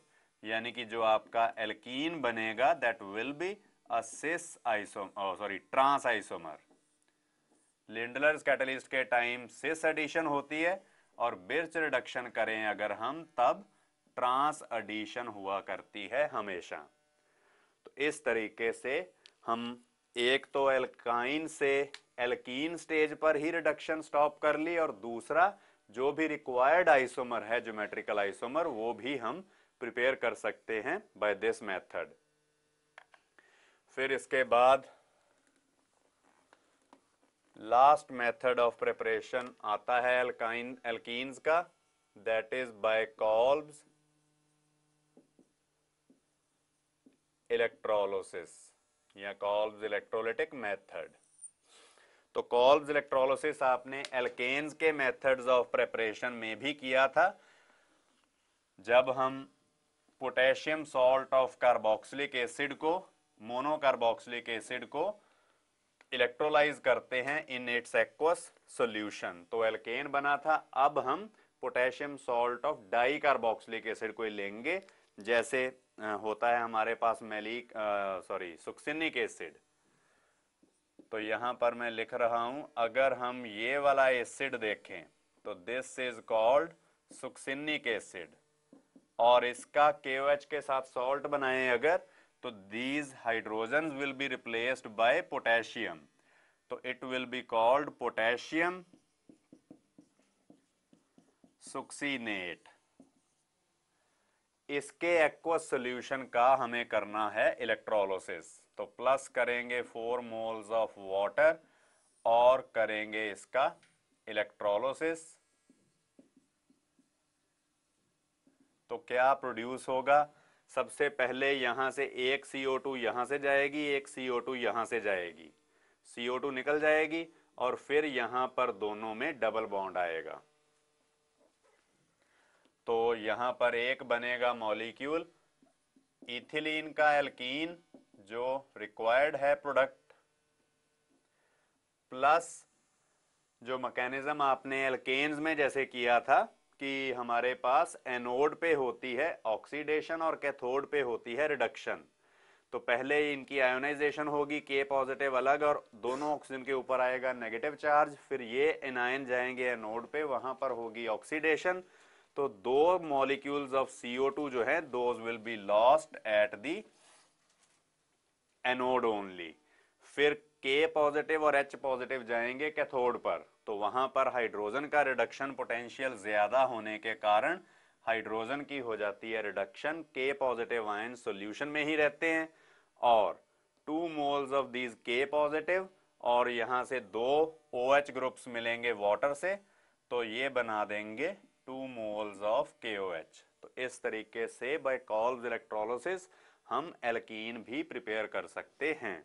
यानी कि जो आपका एल्कीन बनेगा that will be a cis isomer, oh, sorry, Lindlar's catalyst के टाइम सिस एडिशन होती है और बिर्च रिडक्शन करें अगर हम तब ट्रांस एडिशन हुआ करती है हमेशा तो इस तरीके से हम एक तो एल्काइन से एल्कीन स्टेज पर ही रिडक्शन स्टॉप कर ली और दूसरा जो भी रिक्वायर्ड आइसोमर है ज्योमेट्रिकल आइसोमर वो भी हम प्रिपेयर कर सकते हैं बाय दिस मेथड फिर इसके बाद लास्ट मेथड ऑफ प्रिपरेशन आता है एल्काइन एल्कीन्स का that is by Kolbe's electrolysis या कॉल्ब्स इलेक्ट्रोलिटिक मेथड तो कॉल्ब्स इलेक्ट्रोलोसिस आपने एल्केन्स के मेथड्स ऑफ प्रिपरेशन में भी किया था जब हम potassium salt of carboxylic acid को मोनोकार्बोक्सिलिक एसिड को इलेक्ट्रोलाइज करते हैं इन इट्स एक्वस सोल्यूशन तो एल्केन बना था अब हम potassium salt of dicarboxylic acid को लेंगे जैसे होता है हमारे पास मेलिक सॉरी सुक्सिनिक एसिड तो यहां पर मैं लिख रहा हूं अगर हम ये वाला एसिड देखें तो this is called succinic acid और इसका के के साथ सॉल्ट बनाए अगर तो these hydrogen will be replaced by potassium तो it will be called potassium succinate इसके एक्वा सोल्यूशन का हमें करना है इलेक्ट्रोलोसिस तो प्लस करेंगे फोर मोल्स ऑफ वाटर और करेंगे इसका इलेक्ट्रोलोसिस तो क्या प्रोड्यूस होगा सबसे पहले यहां से एक सीओ टू यहां से जाएगी एक सीओ टू यहां से जाएगी सीओ टू निकल जाएगी और फिर यहां पर दोनों में डबल बॉन्ड आएगा तो यहां पर एक बनेगा मॉलिक्यूल इथिलीन का एल्कीन जो रिक्वायर्ड है प्रोडक्ट प्लस जो मैकेनिज्म आपने एल्केन्स में जैसे किया था कि हमारे पास एनोड पे होती है ऑक्सीडेशन और कैथोड पे होती है रिडक्शन तो पहले इनकी आयोनाइजेशन होगी के पॉजिटिव अलग और दोनों ऑक्सीजन के ऊपर आएगा नेगेटिव चार्ज फिर ये एनायन जाएंगे एनोड पे वहां पर होगी ऑक्सीडेशन तो दो मॉलिक्यूल्स ऑफ CO2 जो है those will be lost at the anode only फिर के पॉजिटिव और एच पॉजिटिव जाएंगे कैथोड पर तो वहां पर हाइड्रोजन का रिडक्शन पोटेंशियल ज़्यादा होने के कारण हाइड्रोजन की हो जाती है रिडक्शन के पॉजिटिव आयन सॉल्यूशन में ही रहते हैं और two moles of these K positive और यहां से दो ओ OH ग्रुप्स मिलेंगे वाटर से तो ये बना देंगे टू मोल्स ऑफ के तो इस तरीके से बाय कॉल्स इलेक्ट्रोलोसिस हम एल्कीन भी प्रिपेयर कर सकते हैं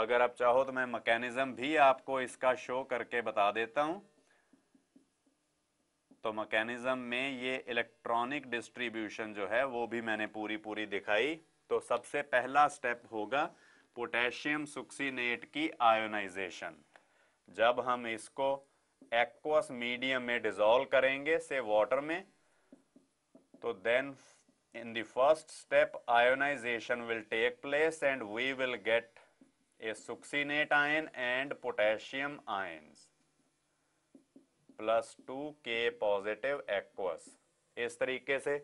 अगर आप चाहो तो मैं मकैनिज्म भी आपको इसका शो करके बता देता हूं तो मकैनिज्म में ये इलेक्ट्रॉनिक डिस्ट्रीब्यूशन जो है वो भी मैंने पूरी पूरी दिखाई तो सबसे पहला स्टेप होगा पोटेशियम सुक्सीनेट की आयोनाइजेशन जब हम इसको एक्वस मीडियम में डिजोल्व करेंगे से वाटर में तो then in the first step ionisation will take place and we will get a succinate ion and potassium ions plus two K positive aqueous इस तरीके से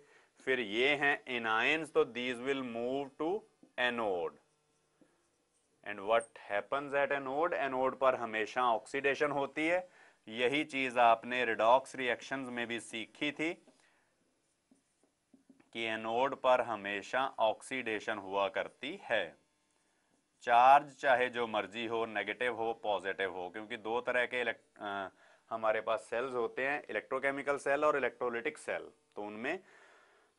फिर ये हैं इन इनायंस तो these will move to anode and what happens at anode anode पर हमेशा ऑक्सीडेशन होती है यही चीज आपने रिडॉक्स रिएक्शंस में भी सीखी थी कि एनोड पर हमेशा ऑक्सीडेशन हुआ करती है चार्ज चाहे जो मर्जी हो नेगेटिव हो पॉजिटिव हो क्योंकि दो तरह के आ, हमारे पास सेल्स होते हैं इलेक्ट्रोकेमिकल सेल और इलेक्ट्रोलिटिक सेल तो उनमें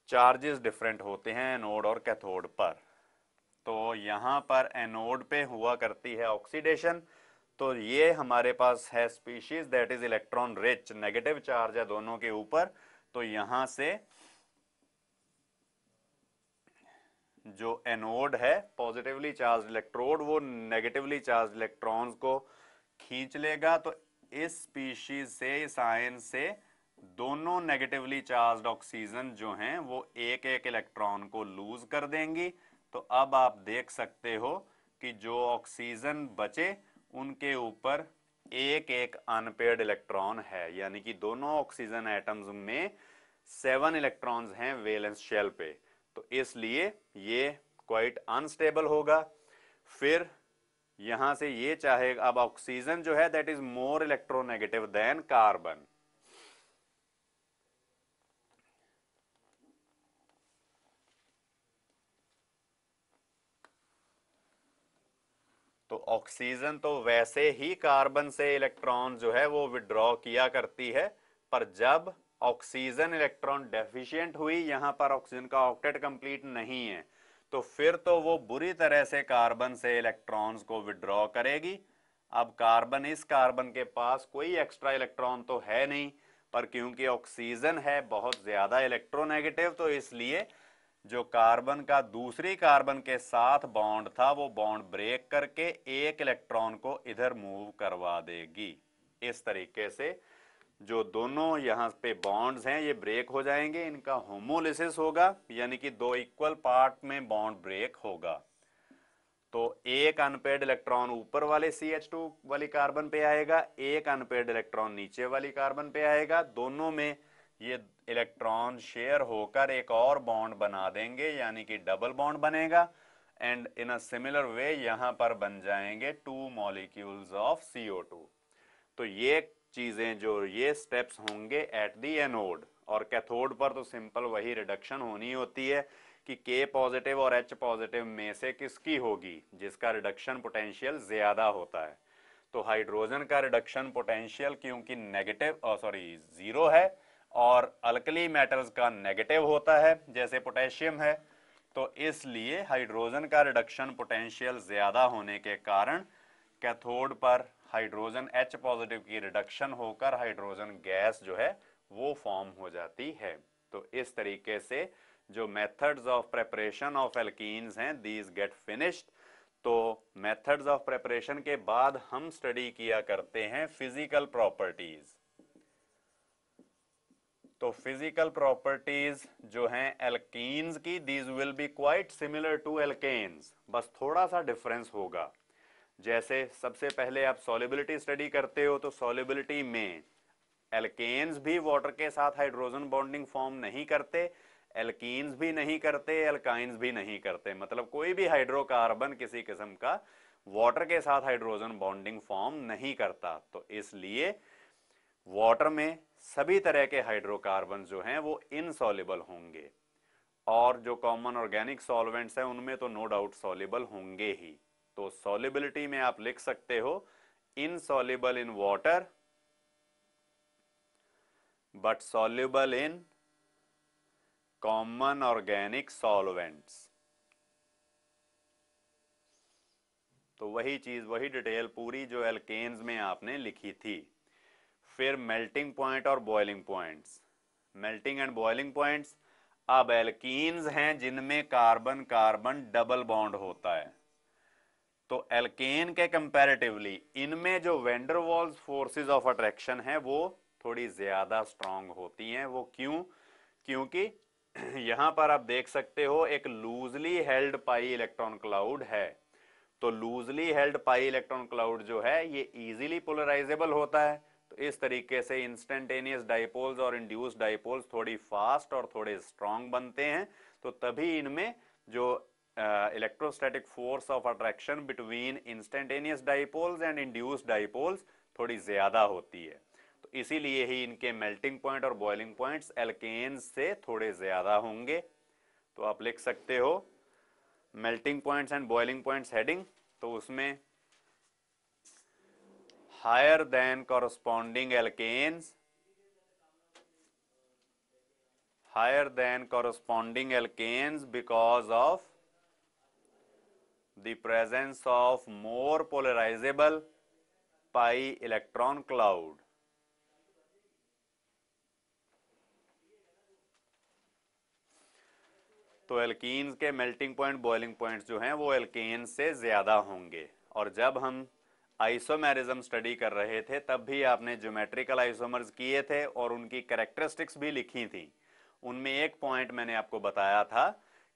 चार्जेस डिफरेंट होते हैं एनोड और कैथोड पर तो यहाँ पर एनोड पे हुआ करती है ऑक्सीडेशन तो ये हमारे पास है species that is electron rich negative charge है दोनों के ऊपर तो यहाँ से जो एनोड है पॉजिटिवली चार्ज इलेक्ट्रोड वो नेगेटिवली चार्ज इलेक्ट्रॉन्स को खींच लेगा तो इस स्पीशीज से इस आयन से दोनों नेगेटिवली चार्ज ऑक्सीजन जो हैं वो एक एक इलेक्ट्रॉन को लूज कर देंगी तो अब आप देख सकते हो कि जो ऑक्सीजन बचे उनके ऊपर एक एक अनपेड इलेक्ट्रॉन है यानी कि दोनों ऑक्सीजन एटम्स में सेवन इलेक्ट्रॉन्स हैं वेलेंस शेल पे तो इसलिए ये क्वाइट अनस्टेबल होगा फिर यहां से ये चाहेगा अब ऑक्सीजन जो है that is more electronegative than carbon तो ऑक्सीजन तो वैसे ही कार्बन से इलेक्ट्रॉन जो है वो विड्रॉ किया करती है पर जब ऑक्सीजन इलेक्ट्रॉन डेफिशिएंट हुई यहाँ पर ऑक्सीजन का ऑक्टेट कंप्लीट नहीं है तो फिर तो वो बुरी तरह से कार्बन से इलेक्ट्रॉन्स को विड्रॉ करेगी अब कार्बन इस कार्बन के पास कोई एक्स्ट्रा इलेक्ट्रॉन तो है नहीं पर क्योंकि ऑक्सीजन है बहुत ज़्यादा इलेक्ट्रोनेगेटिव तो इसलिए जो कार्बन का दूसरी कार्बन के साथ बॉन्ड था वो बॉन्ड ब्रेक करके एक इलेक्ट्रॉन को इधर मूव करवा देगी इस तरीके से जो दोनों यहाँ पे बॉन्ड्स हैं ये ब्रेक हो जाएंगे इनका होमोलिसिस होगा यानी कि दो इक्वल पार्ट में बॉन्ड ब्रेक होगा तो एक अनपेड इलेक्ट्रॉन ऊपर वाले सी एच टू वाली कार्बन पे आएगा एक अनपेड इलेक्ट्रॉन नीचे वाली कार्बन पे आएगा दोनों में ये इलेक्ट्रॉन शेयर होकर एक और बॉन्ड बना देंगे यानी कि डबल बॉन्ड बनेगा and in a similar way यहां पर बन जाएंगे two molecules of CO two तो ये चीज़ें जो ये स्टेप्स होंगे एट दी एनोड और कैथोड पर तो सिंपल वही रिडक्शन होनी होती है कि के पॉजिटिव और एच पॉजिटिव में से किसकी होगी जिसका रिडक्शन पोटेंशियल ज़्यादा होता है तो हाइड्रोजन का रिडक्शन पोटेंशियल क्योंकि नेगेटिव सॉरी ज़ीरो है और अल्कली मेटल्स का नेगेटिव होता है जैसे पोटेशियम है तो इसलिए हाइड्रोजन का रिडक्शन पोटेंशियल ज़्यादा होने के कारण कैथोड पर हाइड्रोजन एच पॉजिटिव की रिडक्शन होकर हाइड्रोजन गैस जो है वो फॉर्म हो जाती है तो इस तरीके से जो methods of preparation of alkenes हैं दीज गेट फिनिश्ड तो मेथड्स ऑफ प्रेपरेशन के बाद हम स्टडी किया करते हैं फिजिकल प्रॉपर्टीज तो फिजिकल प्रॉपर्टीज जो हैं एल्किन्स की these will be quite similar to alkanes बस थोड़ा सा डिफरेंस होगा जैसे सबसे पहले आप सोलिबिलिटी स्टडी करते हो तो सोलिबिलिटी में एल्केन्स भी वाटर के साथ हाइड्रोजन बॉन्डिंग फॉर्म नहीं करते एल्कीन्स भी नहीं करते एल्काइंस भी नहीं करते मतलब कोई भी हाइड्रोकार्बन किसी किस्म का वाटर के साथ हाइड्रोजन बॉन्डिंग फॉर्म नहीं करता तो इसलिए वाटर में सभी तरह के हाइड्रोकार्बन जो हैं वो इनसॉलिबल होंगे और जो कॉमन ऑर्गेनिक सॉल्वेंट्स हैं उनमें तो नो डाउट सॉलिबल होंगे ही तो सॉलिबिलिटी में आप लिख सकते हो insoluble in water but soluble in common organic solvents तो वही चीज वही डिटेल पूरी जो एल्केन्स में आपने लिखी थी फिर मेल्टिंग पॉइंट और boiling points melting and boiling points अब एल्कीन्स हैं जिनमें कार्बन कार्बन डबल बॉन्ड होता है तो एल्केन के कंपैरेटिवली इनमें जो वेंडरवॉल्स फोर्सेस ऑफ अट्रैक्शन है वो थोड़ी ज्यादा स्ट्रांग होती हैं वो क्यों क्योंकि <clears throat> यहां पर आप देख सकते हो एक loosely held pi electron cloud है तो loosely held pi electron cloud जो है ये इजीली पोलराइजेबल होता है तो इस तरीके से इंस्टेंटेनियस डाइपोल्स और इंड्यूस डाइपोल्स थोड़ी फास्ट और थोड़े स्ट्रांग बनते हैं तो तभी इनमें जो uh, electrostatic force of attraction between instantaneous dipoles and induced dipoles थोड़ी ज़्यादा होती है तो इसीलिए ही इनके मेल्टिंग पॉइंट और बॉइलिंग पॉइंट्स एल्केन्स से थोड़े ज़्यादा होंगे तो आप लिख सकते हो melting points and boiling points heading तो उसमें higher than corresponding alkanes higher than corresponding alkanes because of the presence of more polarizable pi electron cloud. तो एल्कीन्स के मेल्टिंग पॉइंट बॉइलिंग पॉइंट्स जो हैं वो एल्केन से ज़्यादा होंगे और जब हम आइसोमेरिज्म स्टडी कर रहे थे तब भी आपने ज्योमेट्रिकल आइसोमर्स किए थे और उनकी करेक्टरिस्टिक्स भी लिखी थी उनमें एक पॉइंट मैंने आपको बताया था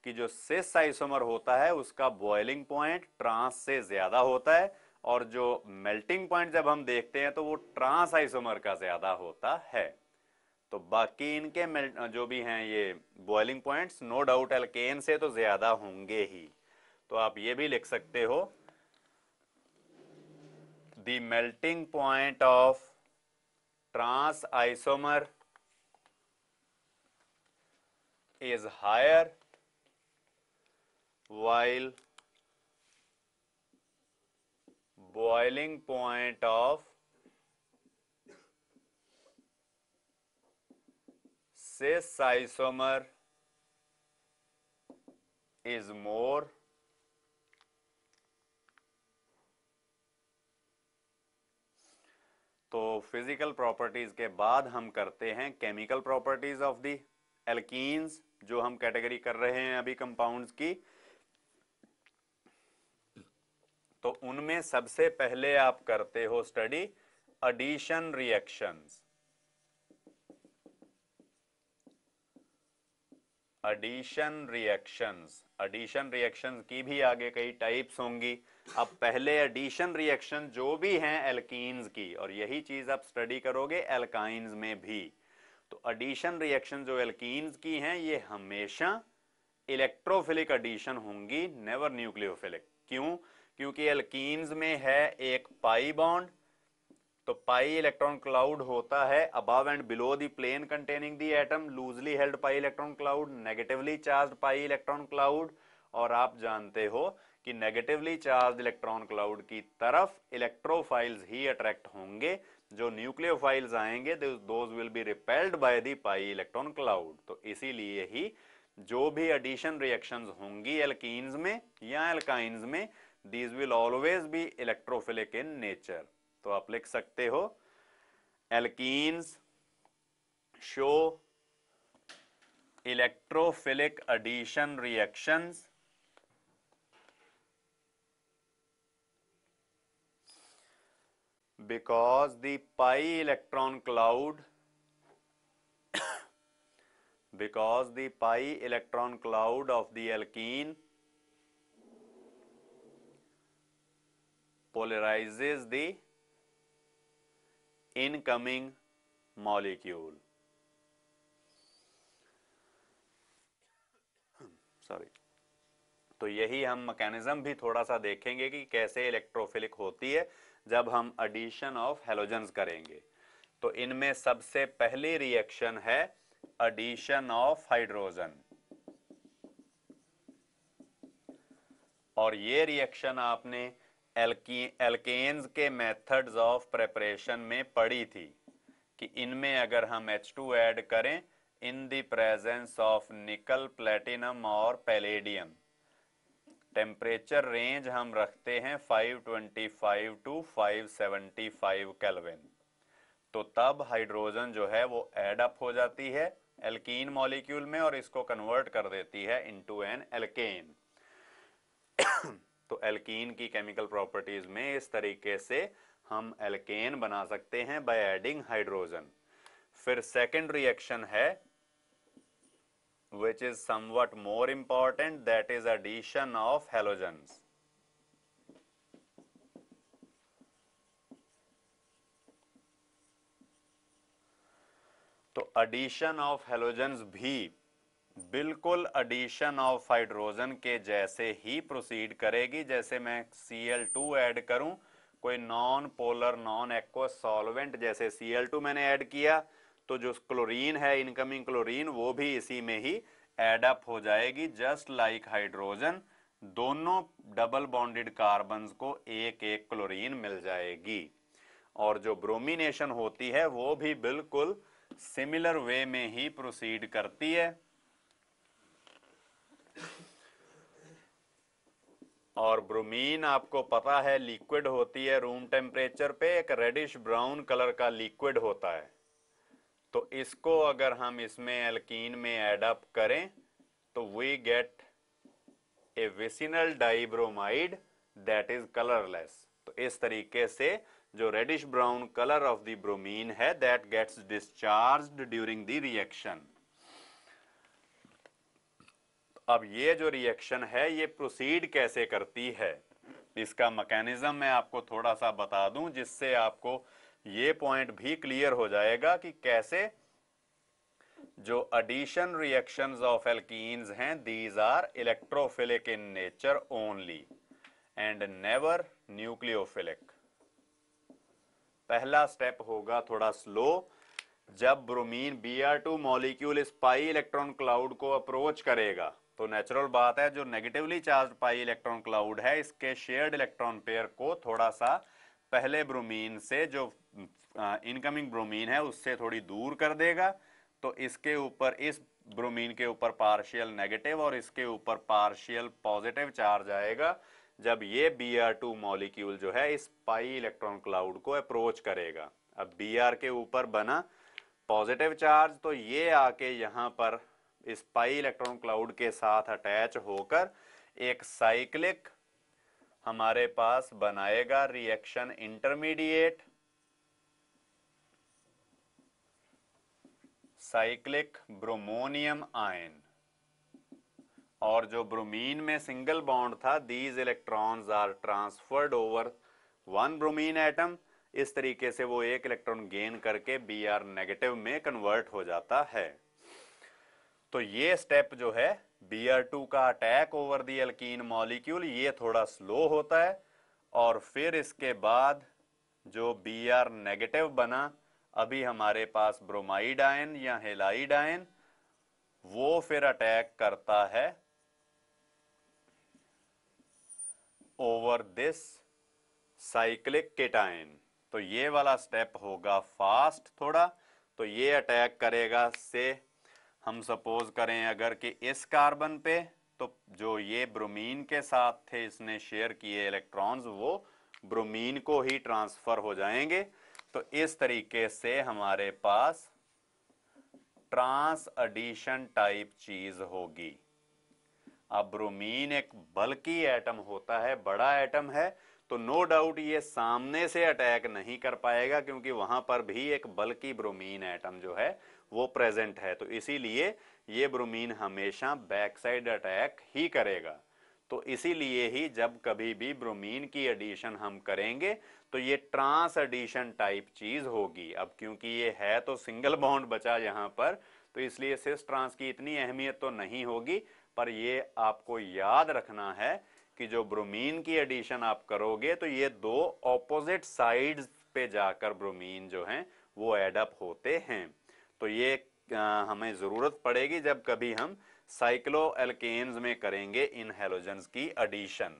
कि जो सेस आइसोमर होता है उसका बॉइलिंग पॉइंट ट्रांस से ज्यादा होता है और जो मेल्टिंग पॉइंट जब हम देखते हैं तो वो ट्रांस आइसोमर का ज्यादा होता है तो बाकी इनके मेल्ट जो भी हैं ये boiling points no doubt alkane से तो ज्यादा होंगे ही तो आप ये भी लिख सकते हो the melting point of trans isomer is higher while boiling point of say isomer is more तो फिजिकल प्रॉपर्टीज के बाद हम करते हैं chemical properties of the alkenes जो हम कैटेगरी कर रहे हैं अभी कंपाउंड्स की तो उनमें सबसे पहले आप करते हो study addition reactions addition reactions addition reactions की भी आगे कई टाइप्स होंगी अब पहले एडिशन रिएक्शन जो भी हैं एल्कीन्स की और यही चीज आप स्टडी करोगे एल्काइन्स में भी तो एडिशन रिएक्शन जो एल्कीन्स की हैं ये हमेशा इलेक्ट्रोफिलिक एडिशन होंगी नेवर न्यूक्लियोफिलिक क्यों क्योंकि एल्कीन्स में है एक पाई बॉन्ड तो पाई इलेक्ट्रॉन क्लाउड होता है above and below the plane containing the atom loosely held pi electron cloud negatively charge pi electron cloud और आप जानते हो कि नेगेटिवली चार्ज इलेक्ट्रॉन क्लाउड की तरफ इलेक्ट्रोफाइल्स ही अट्रैक्ट होंगे जो न्यूक्लियोफाइल्स आएंगे those will be repelled by the pi electron cloud तो इसीलिए ही जो भी एडिशन रिएक्शंस होंगी एल्कीन्स में या एल्काइंस में these will always be electrophilic in nature तो आप लिख सकते हो alkenes show electrophilic addition reactions because the pi electron cloud because the pi electron cloud of the alkene polarizes the incoming molecule sorry <coughs> तो यही हम mechanism भी थोड़ा सा देखेंगे कि कैसे इलेक्ट्रोफिलिक होती है जब हम एडिशन ऑफ हेलोजन करेंगे तो इनमें सबसे पहली रिएक्शन है एडिशन ऑफ हाइड्रोजन और ये रिएक्शन आपने एल्केन्स के मेथड्स ऑफ प्रेपरेशन में पढ़ी थी कि इनमें अगर हम H2 ऐड करें in the presence of nickel platinum और पैलेडियम टेम्परेचर रेंज हम रखते हैं 525 टू 575 केल्विन तो तब हाइड्रोजन जो है वो एड अप हो जाती है एल्कीन मॉलिक्यूल में और इसको कन्वर्ट कर देती है इनटू एन एल्केन तो एल्कीन की केमिकल प्रॉपर्टीज में इस तरीके से हम एल्केन बना सकते हैं बाय एडिंग हाइड्रोजन फिर सेकेंड रिएक्शन है which is somewhat more important that is addition of halogen तो एडिशन ऑफ हेलोजन भी बिल्कुल एडिशन ऑफ हाइड्रोजन के जैसे ही प्रोसीड करेगी जैसे मैं सी एल टू ऐड करूं कोई non polar non aqueous solvent जैसे सी एल टू मैंने ऐड किया तो जो क्लोरीन है इनकमिंग क्लोरीन वो भी इसी में ही एड अप हो जाएगी जस्ट लाइक हाइड्रोजन दोनों डबल बॉन्डेड कार्बन को एक एक क्लोरीन मिल जाएगी और जो ब्रोमिनेशन होती है वो भी बिल्कुल सिमिलर वे में ही प्रोसीड करती है और ब्रोमीन आपको पता है लिक्विड होती है रूम टेम्परेचर पे एक रेडिश ब्राउन कलर का लिक्विड होता है तो इसको अगर हम इसमें एल्कीन में एड अप करें तो we get a vicinal dibromide that is colourless तो इस तरीके से जो reddish brown colour of the bromine है that gets discharged during the reaction अब ये जो रिएक्शन है ये प्रोसीड कैसे करती है इसका मैकेनिज्म मैं आपको थोड़ा सा बता दूं जिससे आपको ये पॉइंट भी क्लियर हो जाएगा कि कैसे जो एडिशन रिएक्शंस ऑफ एल्कीन्स हैं these are electrophilic in nature only and never nucleophilic पहला स्टेप होगा थोड़ा स्लो जब bromine B R two molecule इस पाई इलेक्ट्रॉन क्लाउड को अप्रोच करेगा तो नेचुरल बात है जो negatively charge pi electron cloud है इसके शेयर्ड इलेक्ट्रॉन पेयर को थोड़ा सा पहले ब्रोमीन से जो इनकमिंग ब्रोमीन है उससे थोड़ी दूर कर देगा तो इसके ऊपर इस ब्रोमीन के ऊपर पार्शियल नेगेटिव और इसके ऊपर पार्शियल पॉजिटिव चार्ज आएगा जब ये बी आर टू मॉलिक्यूल जो है इस पाई इलेक्ट्रॉन क्लाउड को अप्रोच करेगा अब बी आर के ऊपर बना पॉजिटिव चार्ज तो ये आके यहाँ पर इस पाई इलेक्ट्रॉन क्लाउड के साथ अटैच होकर एक साइक्लिक हमारे पास बनाएगा reaction intermediate cyclic bromonium ion और जो ब्रोमीन में सिंगल बॉन्ड था these electrons are transferred over one bromine atom इस तरीके से वो एक इलेक्ट्रॉन गेन करके बी आर नेगेटिव में कन्वर्ट हो जाता है तो ये स्टेप जो है टू का attack over the alkene molecule ये थोड़ा स्लो होता है और फिर इसके बाद जो आर नेगेटिव बना अभी हमारे पास ब्रोमाइड आयन या हेलाइड आयन वो फिर अटैक करता है ओवर दिस साइक्लिक केटाइन तो ये वाला स्टेप होगा फास्ट थोड़ा तो ये अटैक करेगा से हम सपोज करें अगर कि इस कार्बन पे तो जो ये ब्रोमीन के साथ थे इसने शेयर किए इलेक्ट्रॉन्स वो ब्रोमीन को ही ट्रांसफर हो जाएंगे तो इस तरीके से हमारे पास ट्रांस एडिशन टाइप चीज होगी अब ब्रोमीन एक बल्कि एटम होता है बड़ा एटम है तो नो डाउट ये सामने से अटैक नहीं कर पाएगा क्योंकि वहां पर भी एक बल्कि ब्रोमीन एटम जो है वो प्रेजेंट है तो इसीलिए ये ब्रोमीन हमेशा बैक साइड अटैक ही करेगा तो इसीलिए ही जब कभी भी ब्रोमीन की एडिशन हम करेंगे तो ये ट्रांस एडिशन टाइप चीज होगी अब क्योंकि ये है तो सिंगल बॉन्ड बचा यहां पर तो इसलिए सिस ट्रांस की इतनी अहमियत तो नहीं होगी पर ये आपको याद रखना है कि जो ब्रोमीन की एडिशन आप करोगे तो ये दो ऑपोजिट साइड्स पे जाकर ब्रोमीन जो हैं वो एडअप होते हैं तो ये हमें ज़रूरत पड़ेगी जब कभी हम साइक्लो एल्केन्स में करेंगे इन हेलोजन्स की एडिशन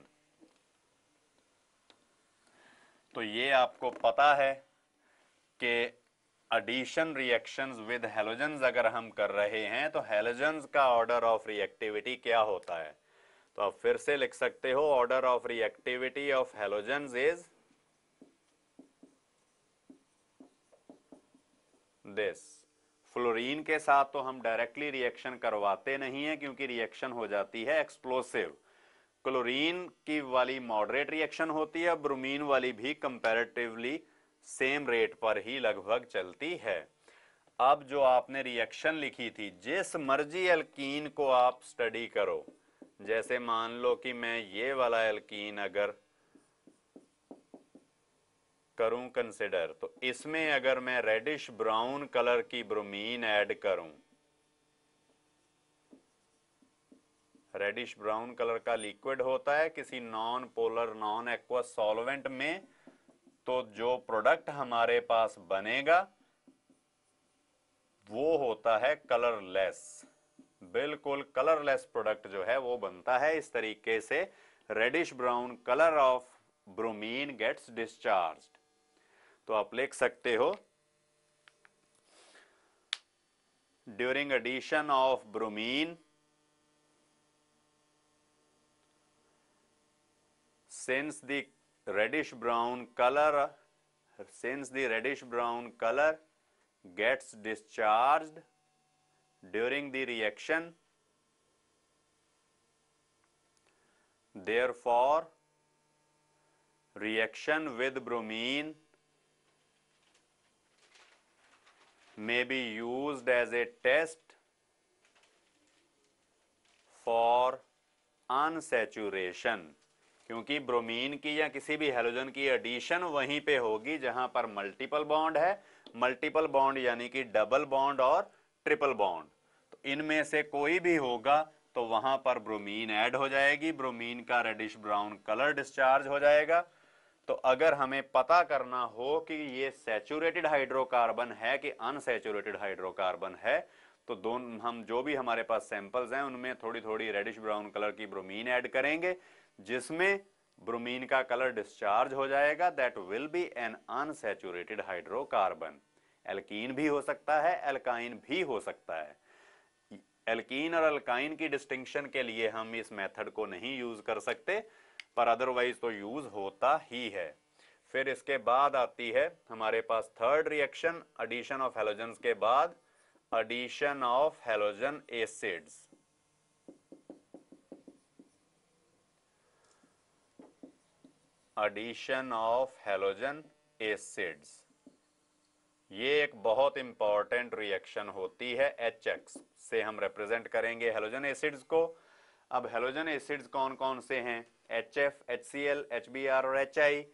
तो ये आपको पता है कि एडिशन रिएक्शंस विद हेलोजन्स अगर हम कर रहे हैं तो हेलोजन्स का ऑर्डर ऑफ रिएक्टिविटी क्या होता है तो आप फिर से लिख सकते हो order of reactivity of halogens is this fluorine के साथ तो हम डायरेक्टली रिएक्शन करवाते नहीं है क्योंकि रिएक्शन हो जाती है एक्सप्लोसिव क्लोरीन की वाली मॉडरेट रिएक्शन होती है ब्रोमीन वाली भी कंपैरेटिवली सेम रेट पर ही लगभग चलती है अब जो आपने रिएक्शन लिखी थी जिस मर्जी एल्कीन को आप स्टडी करो जैसे मान लो कि मैं ये वाला एल्कीन अगर करूं कंसिडर तो इसमें अगर मैं रेडिश ब्राउन कलर की ब्रोमीन ऐड करूं रेडिश ब्राउन कलर का लिक्विड होता है किसी non polar non aqua solvent में तो जो प्रोडक्ट हमारे पास बनेगा वो होता है कलरलेस बिल्कुल कलरलेस प्रोडक्ट जो है वो बनता है इस तरीके से reddish brown colour of bromine gets discharged तो आप लिख सकते हो during addition of bromine since the reddish brown colour since the reddish brown colour gets discharge during the reaction therefore reaction with bromine may be used as a test for unsaturation क्योंकि bromine की या किसी भी halogen की addition वहीं पे होगी जहां पर मल्टीपल बॉन्ड है मल्टीपल बॉन्ड यानी कि डबल बॉन्ड और ट्रिपल बॉन्ड तो इनमें से कोई भी होगा तो वहां पर ब्रोमीन ऐड हो जाएगी ब्रोमीन का रेडिश ब्राउन कलर डिस्चार्ज हो जाएगा तो अगर हमें पता करना हो कि ये सैचुरेटेड हाइड्रोकार्बन है कि अनसेचुरेटेड हाइड्रोकार्बन है तो दोनों हम जो भी हमारे पास सैंपल्स हैं उनमें थोड़ी थोड़ी रेडिश ब्राउन कलर की ब्रोमीन ऐड करेंगे जिसमें ब्रोमीन का कलर डिस्चार्ज हो जाएगा that will be an unsaturated hydrocarbon alkene भी हो सकता है एल्काइन भी हो सकता है एल्कीन और अल्काइन की डिस्टिंक्शन के लिए हम इस मेथड को नहीं यूज कर सकते पर अदरवाइज तो यूज होता ही है फिर इसके बाद आती है हमारे पास third reaction addition of halogen के बाद addition of halogen acids addition of halogen acids ये एक बहुत इंपॉर्टेंट रिएक्शन होती है एच एक्स से हम रिप्रेजेंट करेंगे हेलोजन एसिड्स को अब हेलोजन एसिड्स कौन कौन से हैं H F H C L H B R और एच आई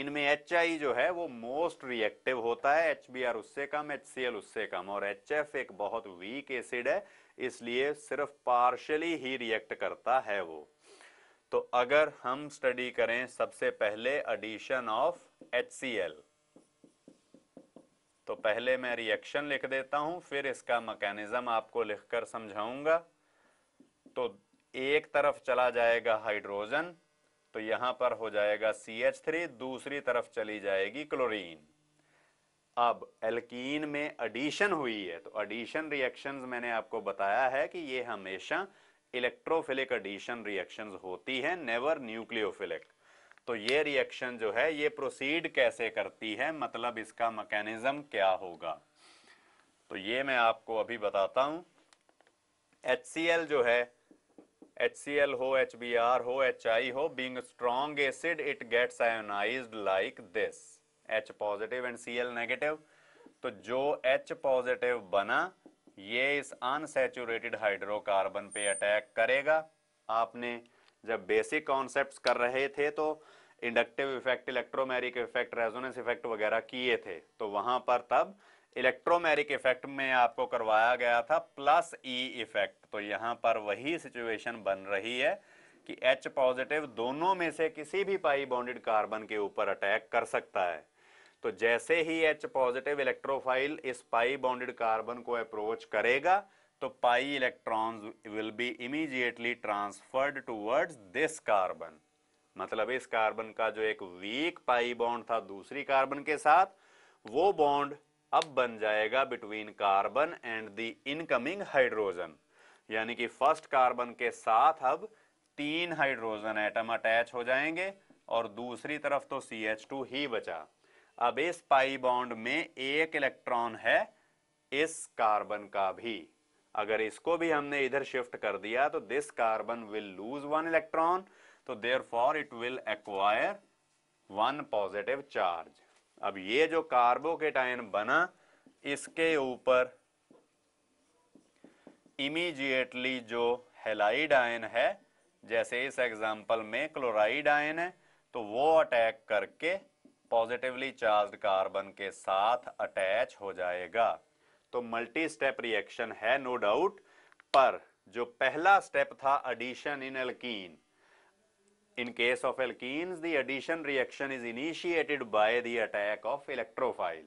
इनमें एच आई जो है वो मोस्ट रिएक्टिव होता है एच बी आर उससे कम एच सी एल उससे कम और एच एफ एक बहुत वीक एसिड है इसलिए सिर्फ पार्शली ही रिएक्ट करता है वो तो अगर हम स्टडी करें सबसे पहले addition of H C L तो पहले मैं रिएक्शन लिख देता हूं फिर इसका मैकेनिज्म आपको लिखकर समझाऊंगा तो एक तरफ चला जाएगा हाइड्रोजन तो यहां पर हो जाएगा सी एच थ्री दूसरी तरफ चली जाएगी क्लोरीन अब एल्कीन में एडिशन हुई है तो एडिशन रिएक्शंस मैंने आपको बताया है कि ये हमेशा इलेक्ट्रोफिलिक एडिशन रिएक्शंस होती है नेवर न्यूक्लियोफिलिक तो ये रिएक्शन जो है ये प्रोसीड कैसे करती है मतलब इसका मैकेनिज्म क्या होगा तो ये मैं आपको अभी बताता हूं एच जो है HCl ho, HBr ho, HI हो being strong acid it gets ionise like this this. H positive and Cl negative तो जो H पॉजिटिव बना ये इस अनसेचुरेटेड हाइड्रोकार्बन पे अटैक करेगा आपने जब बेसिक कॉन्सेप्ट्स कर रहे थे तो inductive effect electromeric effect resonance effect वगैरह किए थे तो वहां पर तब इलेक्ट्रोमेरिक इफेक्ट में आपको करवाया गया था प्लस ई e इफेक्ट तो यहाँ पर वही सिचुएशन बन रही है कि एच पॉजिटिव दोनों में से किसी भी पाई बॉन्डेड कार्बन के ऊपर अटैक कर सकता है तो जैसे ही एच पॉजिटिव इलेक्ट्रोफाइल इस पाई बॉन्डेड कार्बन को अप्रोच करेगा तो pi electrons will be immediately transferred towards this carbon मतलब इस कार्बन का जो एक वीक पाई बॉन्ड था दूसरी कार्बन के साथ वो बॉन्ड अब बन जाएगा between carbon and the incoming hydrogen यानी कि फर्स्ट कार्बन के साथ अब तीन हाइड्रोजन एटम अटैच हो जाएंगे और दूसरी तरफ तो सी एच टू ही बचा अब इस पाई बॉन्ड में एक इलेक्ट्रॉन है इस कार्बन का भी अगर इसको भी हमने इधर शिफ्ट कर दिया तो this carbon will lose one electron तो therefore it will acquire one positive charge अब ये जो आयन बना इसके ऊपर इमीजिएटली जो हेलाइड आयन है जैसे इस एग्जाम्पल में क्लोराइड आयन है तो वो अटैक करके पॉजिटिवली चार्ज कार्बन के साथ अटैच हो जाएगा तो मल्टी स्टेप रिएक्शन है नो no डाउट पर जो पहला स्टेप था addition in alkene In case of alkenes, the addition reaction is initiated by the attack of electrophile.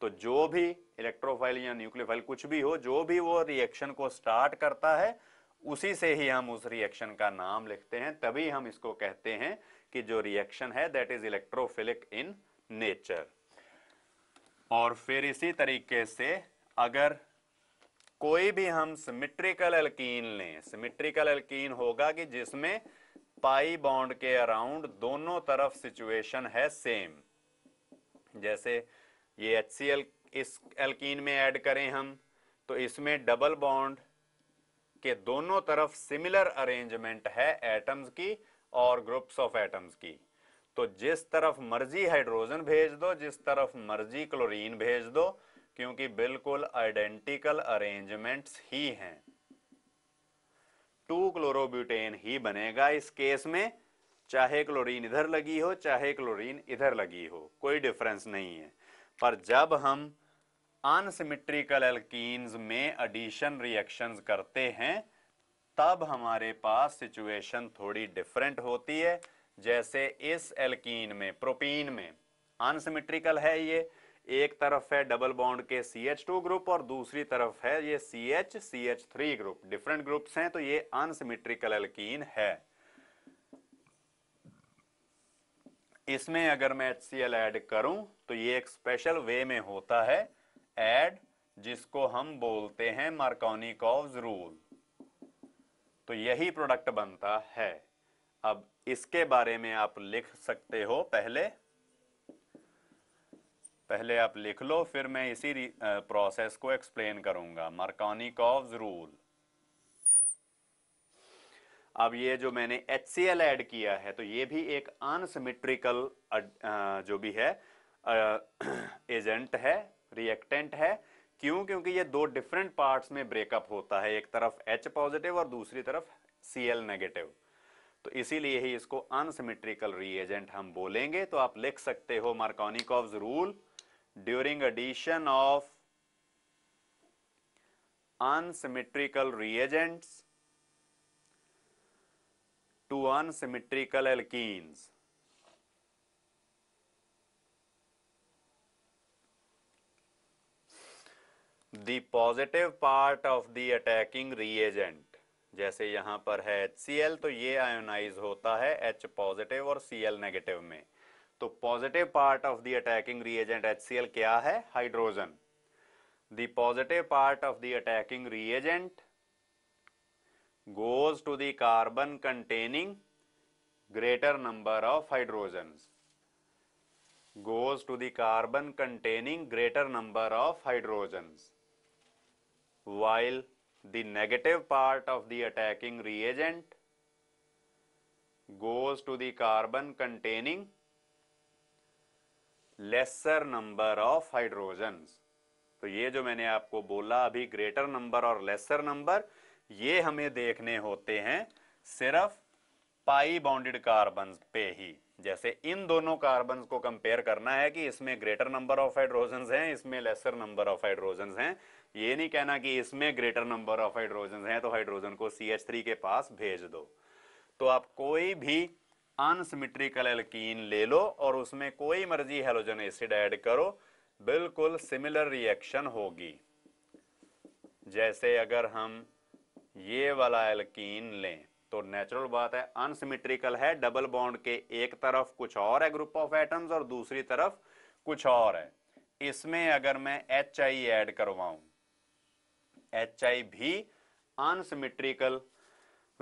तो जो भी इलेक्ट्रोफाइल या न्यूक्लियोफाइल कुछ भी हो जो भी वो रिएक्शन को स्टार्ट करता है उसी से ही हम उस रिएक्शन का नाम लिखते हैं तभी हम इसको कहते हैं कि जो रिएक्शन है that is electrophilic in nature और फिर इसी तरीके से अगर कोई भी हम सिमेट्रिकल एल्कीन लें सिमेट्रिकल एल्कीन होगा कि जिसमें पाई बॉन्ड के अराउंड दोनों तरफ सिचुएशन है सेम जैसे ये एच सी एल इस एल्किन में ऐड करें हम तो इसमें डबल बॉन्ड के दोनों तरफ सिमिलर अरेंजमेंट है एटम्स की और ग्रुप्स ऑफ एटम्स की तो जिस तरफ मर्जी हाइड्रोजन भेज दो जिस तरफ मर्जी क्लोरीन भेज दो क्योंकि बिल्कुल आइडेंटिकल अरेंजमेंट्स ही हैं टू क्लोरोब्यूटेन ही बनेगा इस केस में चाहे क्लोरीन इधर लगी हो चाहे क्लोरीन इधर लगी हो कोई डिफरेंस नहीं है पर जब हम अनसिमिट्रिकल एल्कीन्स में एडिशन रिएक्शंस करते हैं तब हमारे पास सिचुएशन थोड़ी डिफरेंट होती है जैसे इस एल्कीन में प्रोपीन में अनसिमिट्रिकल है ये एक तरफ है डबल बॉन्ड के सी एच टू ग्रुप और दूसरी तरफ है ये C H C H three group different groups हैं तो ये अनसिमिट्रिकल एल्कीन है इसमें अगर मैं एच सी एल एड करूं तो ये एक स्पेशल वे में होता है एड जिसको हम बोलते हैं मार्कोनिकॉव रूल तो यही प्रोडक्ट बनता है अब इसके बारे में आप लिख सकते हो पहले पहले आप लिख लो फिर मैं इसी प्रोसेस को एक्सप्लेन करूंगा मरकानिकॉव्स रूल अब ये जो मैंने एच सी एल एड किया है तो ये भी एक अनसिमिट्रिकल जो भी है एजेंट <clears throat> है रिएक्टेंट है क्यों क्योंकि ये दो डिफरेंट पार्ट्स में ब्रेकअप होता है एक तरफ एच पॉजिटिव और दूसरी तरफ सी एल नेगेटिव तो इसीलिए ही इसको अनसिमेट्रिकल रिएजेंट हम बोलेंगे तो आप लिख सकते हो of rule during addition of unsymmetrical reagents to unsymmetrical alkenes. The positive part of the attacking reagent जैसे यहाँ पर है HCl तो ये आयोनाइज होता है H पॉजिटिव और Cl नेगेटिव में तो positive part of the attacking reagent H क्या है hydrogen the positive part of the attacking reagent goes to the carbon containing greater number of hydrogen goes to the carbon containing greater number of hydrogen while the negative part of the attacking reagent goes to the carbon containing lesser number of hydrogen तो ये जो मैंने आपको बोला अभी greater number और lesser number ये हमें देखने होते हैं सिर्फ पाई बाउंडेड कार्बन पे ही जैसे इन दोनों कार्बन को कंपेयर करना है कि इसमें ग्रेटर नंबर ऑफ हाइड्रोजन हैं इसमें लेसर नंबर ऑफ हाइड्रोजन हैं ये नहीं कहना कि इसमें ग्रेटर नंबर ऑफ हाइड्रोजन हैं तो हाइड्रोजन को सी एच थ्री के पास भेज दो तो आप कोई भी अनसिमिट्रिकल एल्कीन ले लो और उसमें कोई मर्जी हेलोजन एसिड ऐड करो बिल्कुल सिमिलर रिएक्शन होगी जैसे अगर हम ये वाला एल्कीन लें तो नेचुरल बात है अनसिमिट्रिकल है डबल बॉन्ड के एक तरफ कुछ और है ग्रुप ऑफ एटम्स और दूसरी तरफ कुछ और है इसमें अगर मैं एच आई एड करवाऊ एच आई भी अनसिमिट्रिकल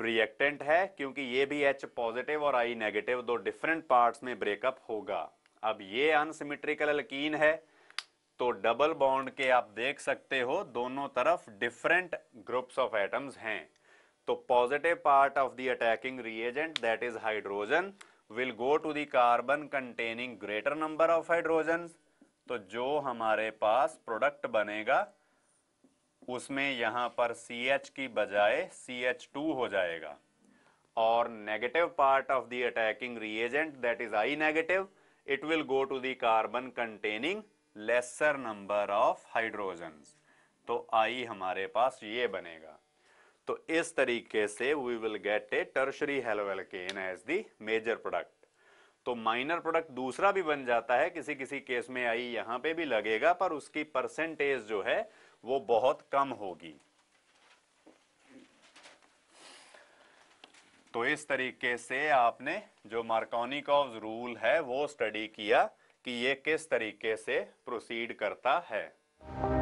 रिएक्टेंट है क्योंकि ये भी एच पॉजिटिव और आई नेगेटिव दो डिफरेंट पार्ट्स में ब्रेकअप होगा अब ये अनसिमिट्रिकल अल्कीन है तो डबल बॉन्ड के आप देख सकते हो दोनों तरफ डिफरेंट ग्रुप्स ऑफ एटम्स हैं तो positive part of the attacking reagent that is hydrogen will go to the carbon containing greater number of hydrogen तो जो हमारे पास प्रोडक्ट बनेगा उसमें यहाँ पर सी एच की बजाय सी एच टू हो जाएगा और negative part of the attacking reagent that is I negative it will go to the carbon containing lesser number of hydrogen तो आई हमारे पास ये बनेगा तो इस तरीके से we will get a tertiary haloalkane as the major product तो minor product दूसरा भी बन जाता है किसी किसी केस में आई यहां पे भी लगेगा पर उसकी परसेंटेज जो है वो बहुत कम होगी तो इस तरीके से आपने जो मार्कोनिकॉव रूल है वो स्टडी किया कि ये किस तरीके से प्रोसीड करता है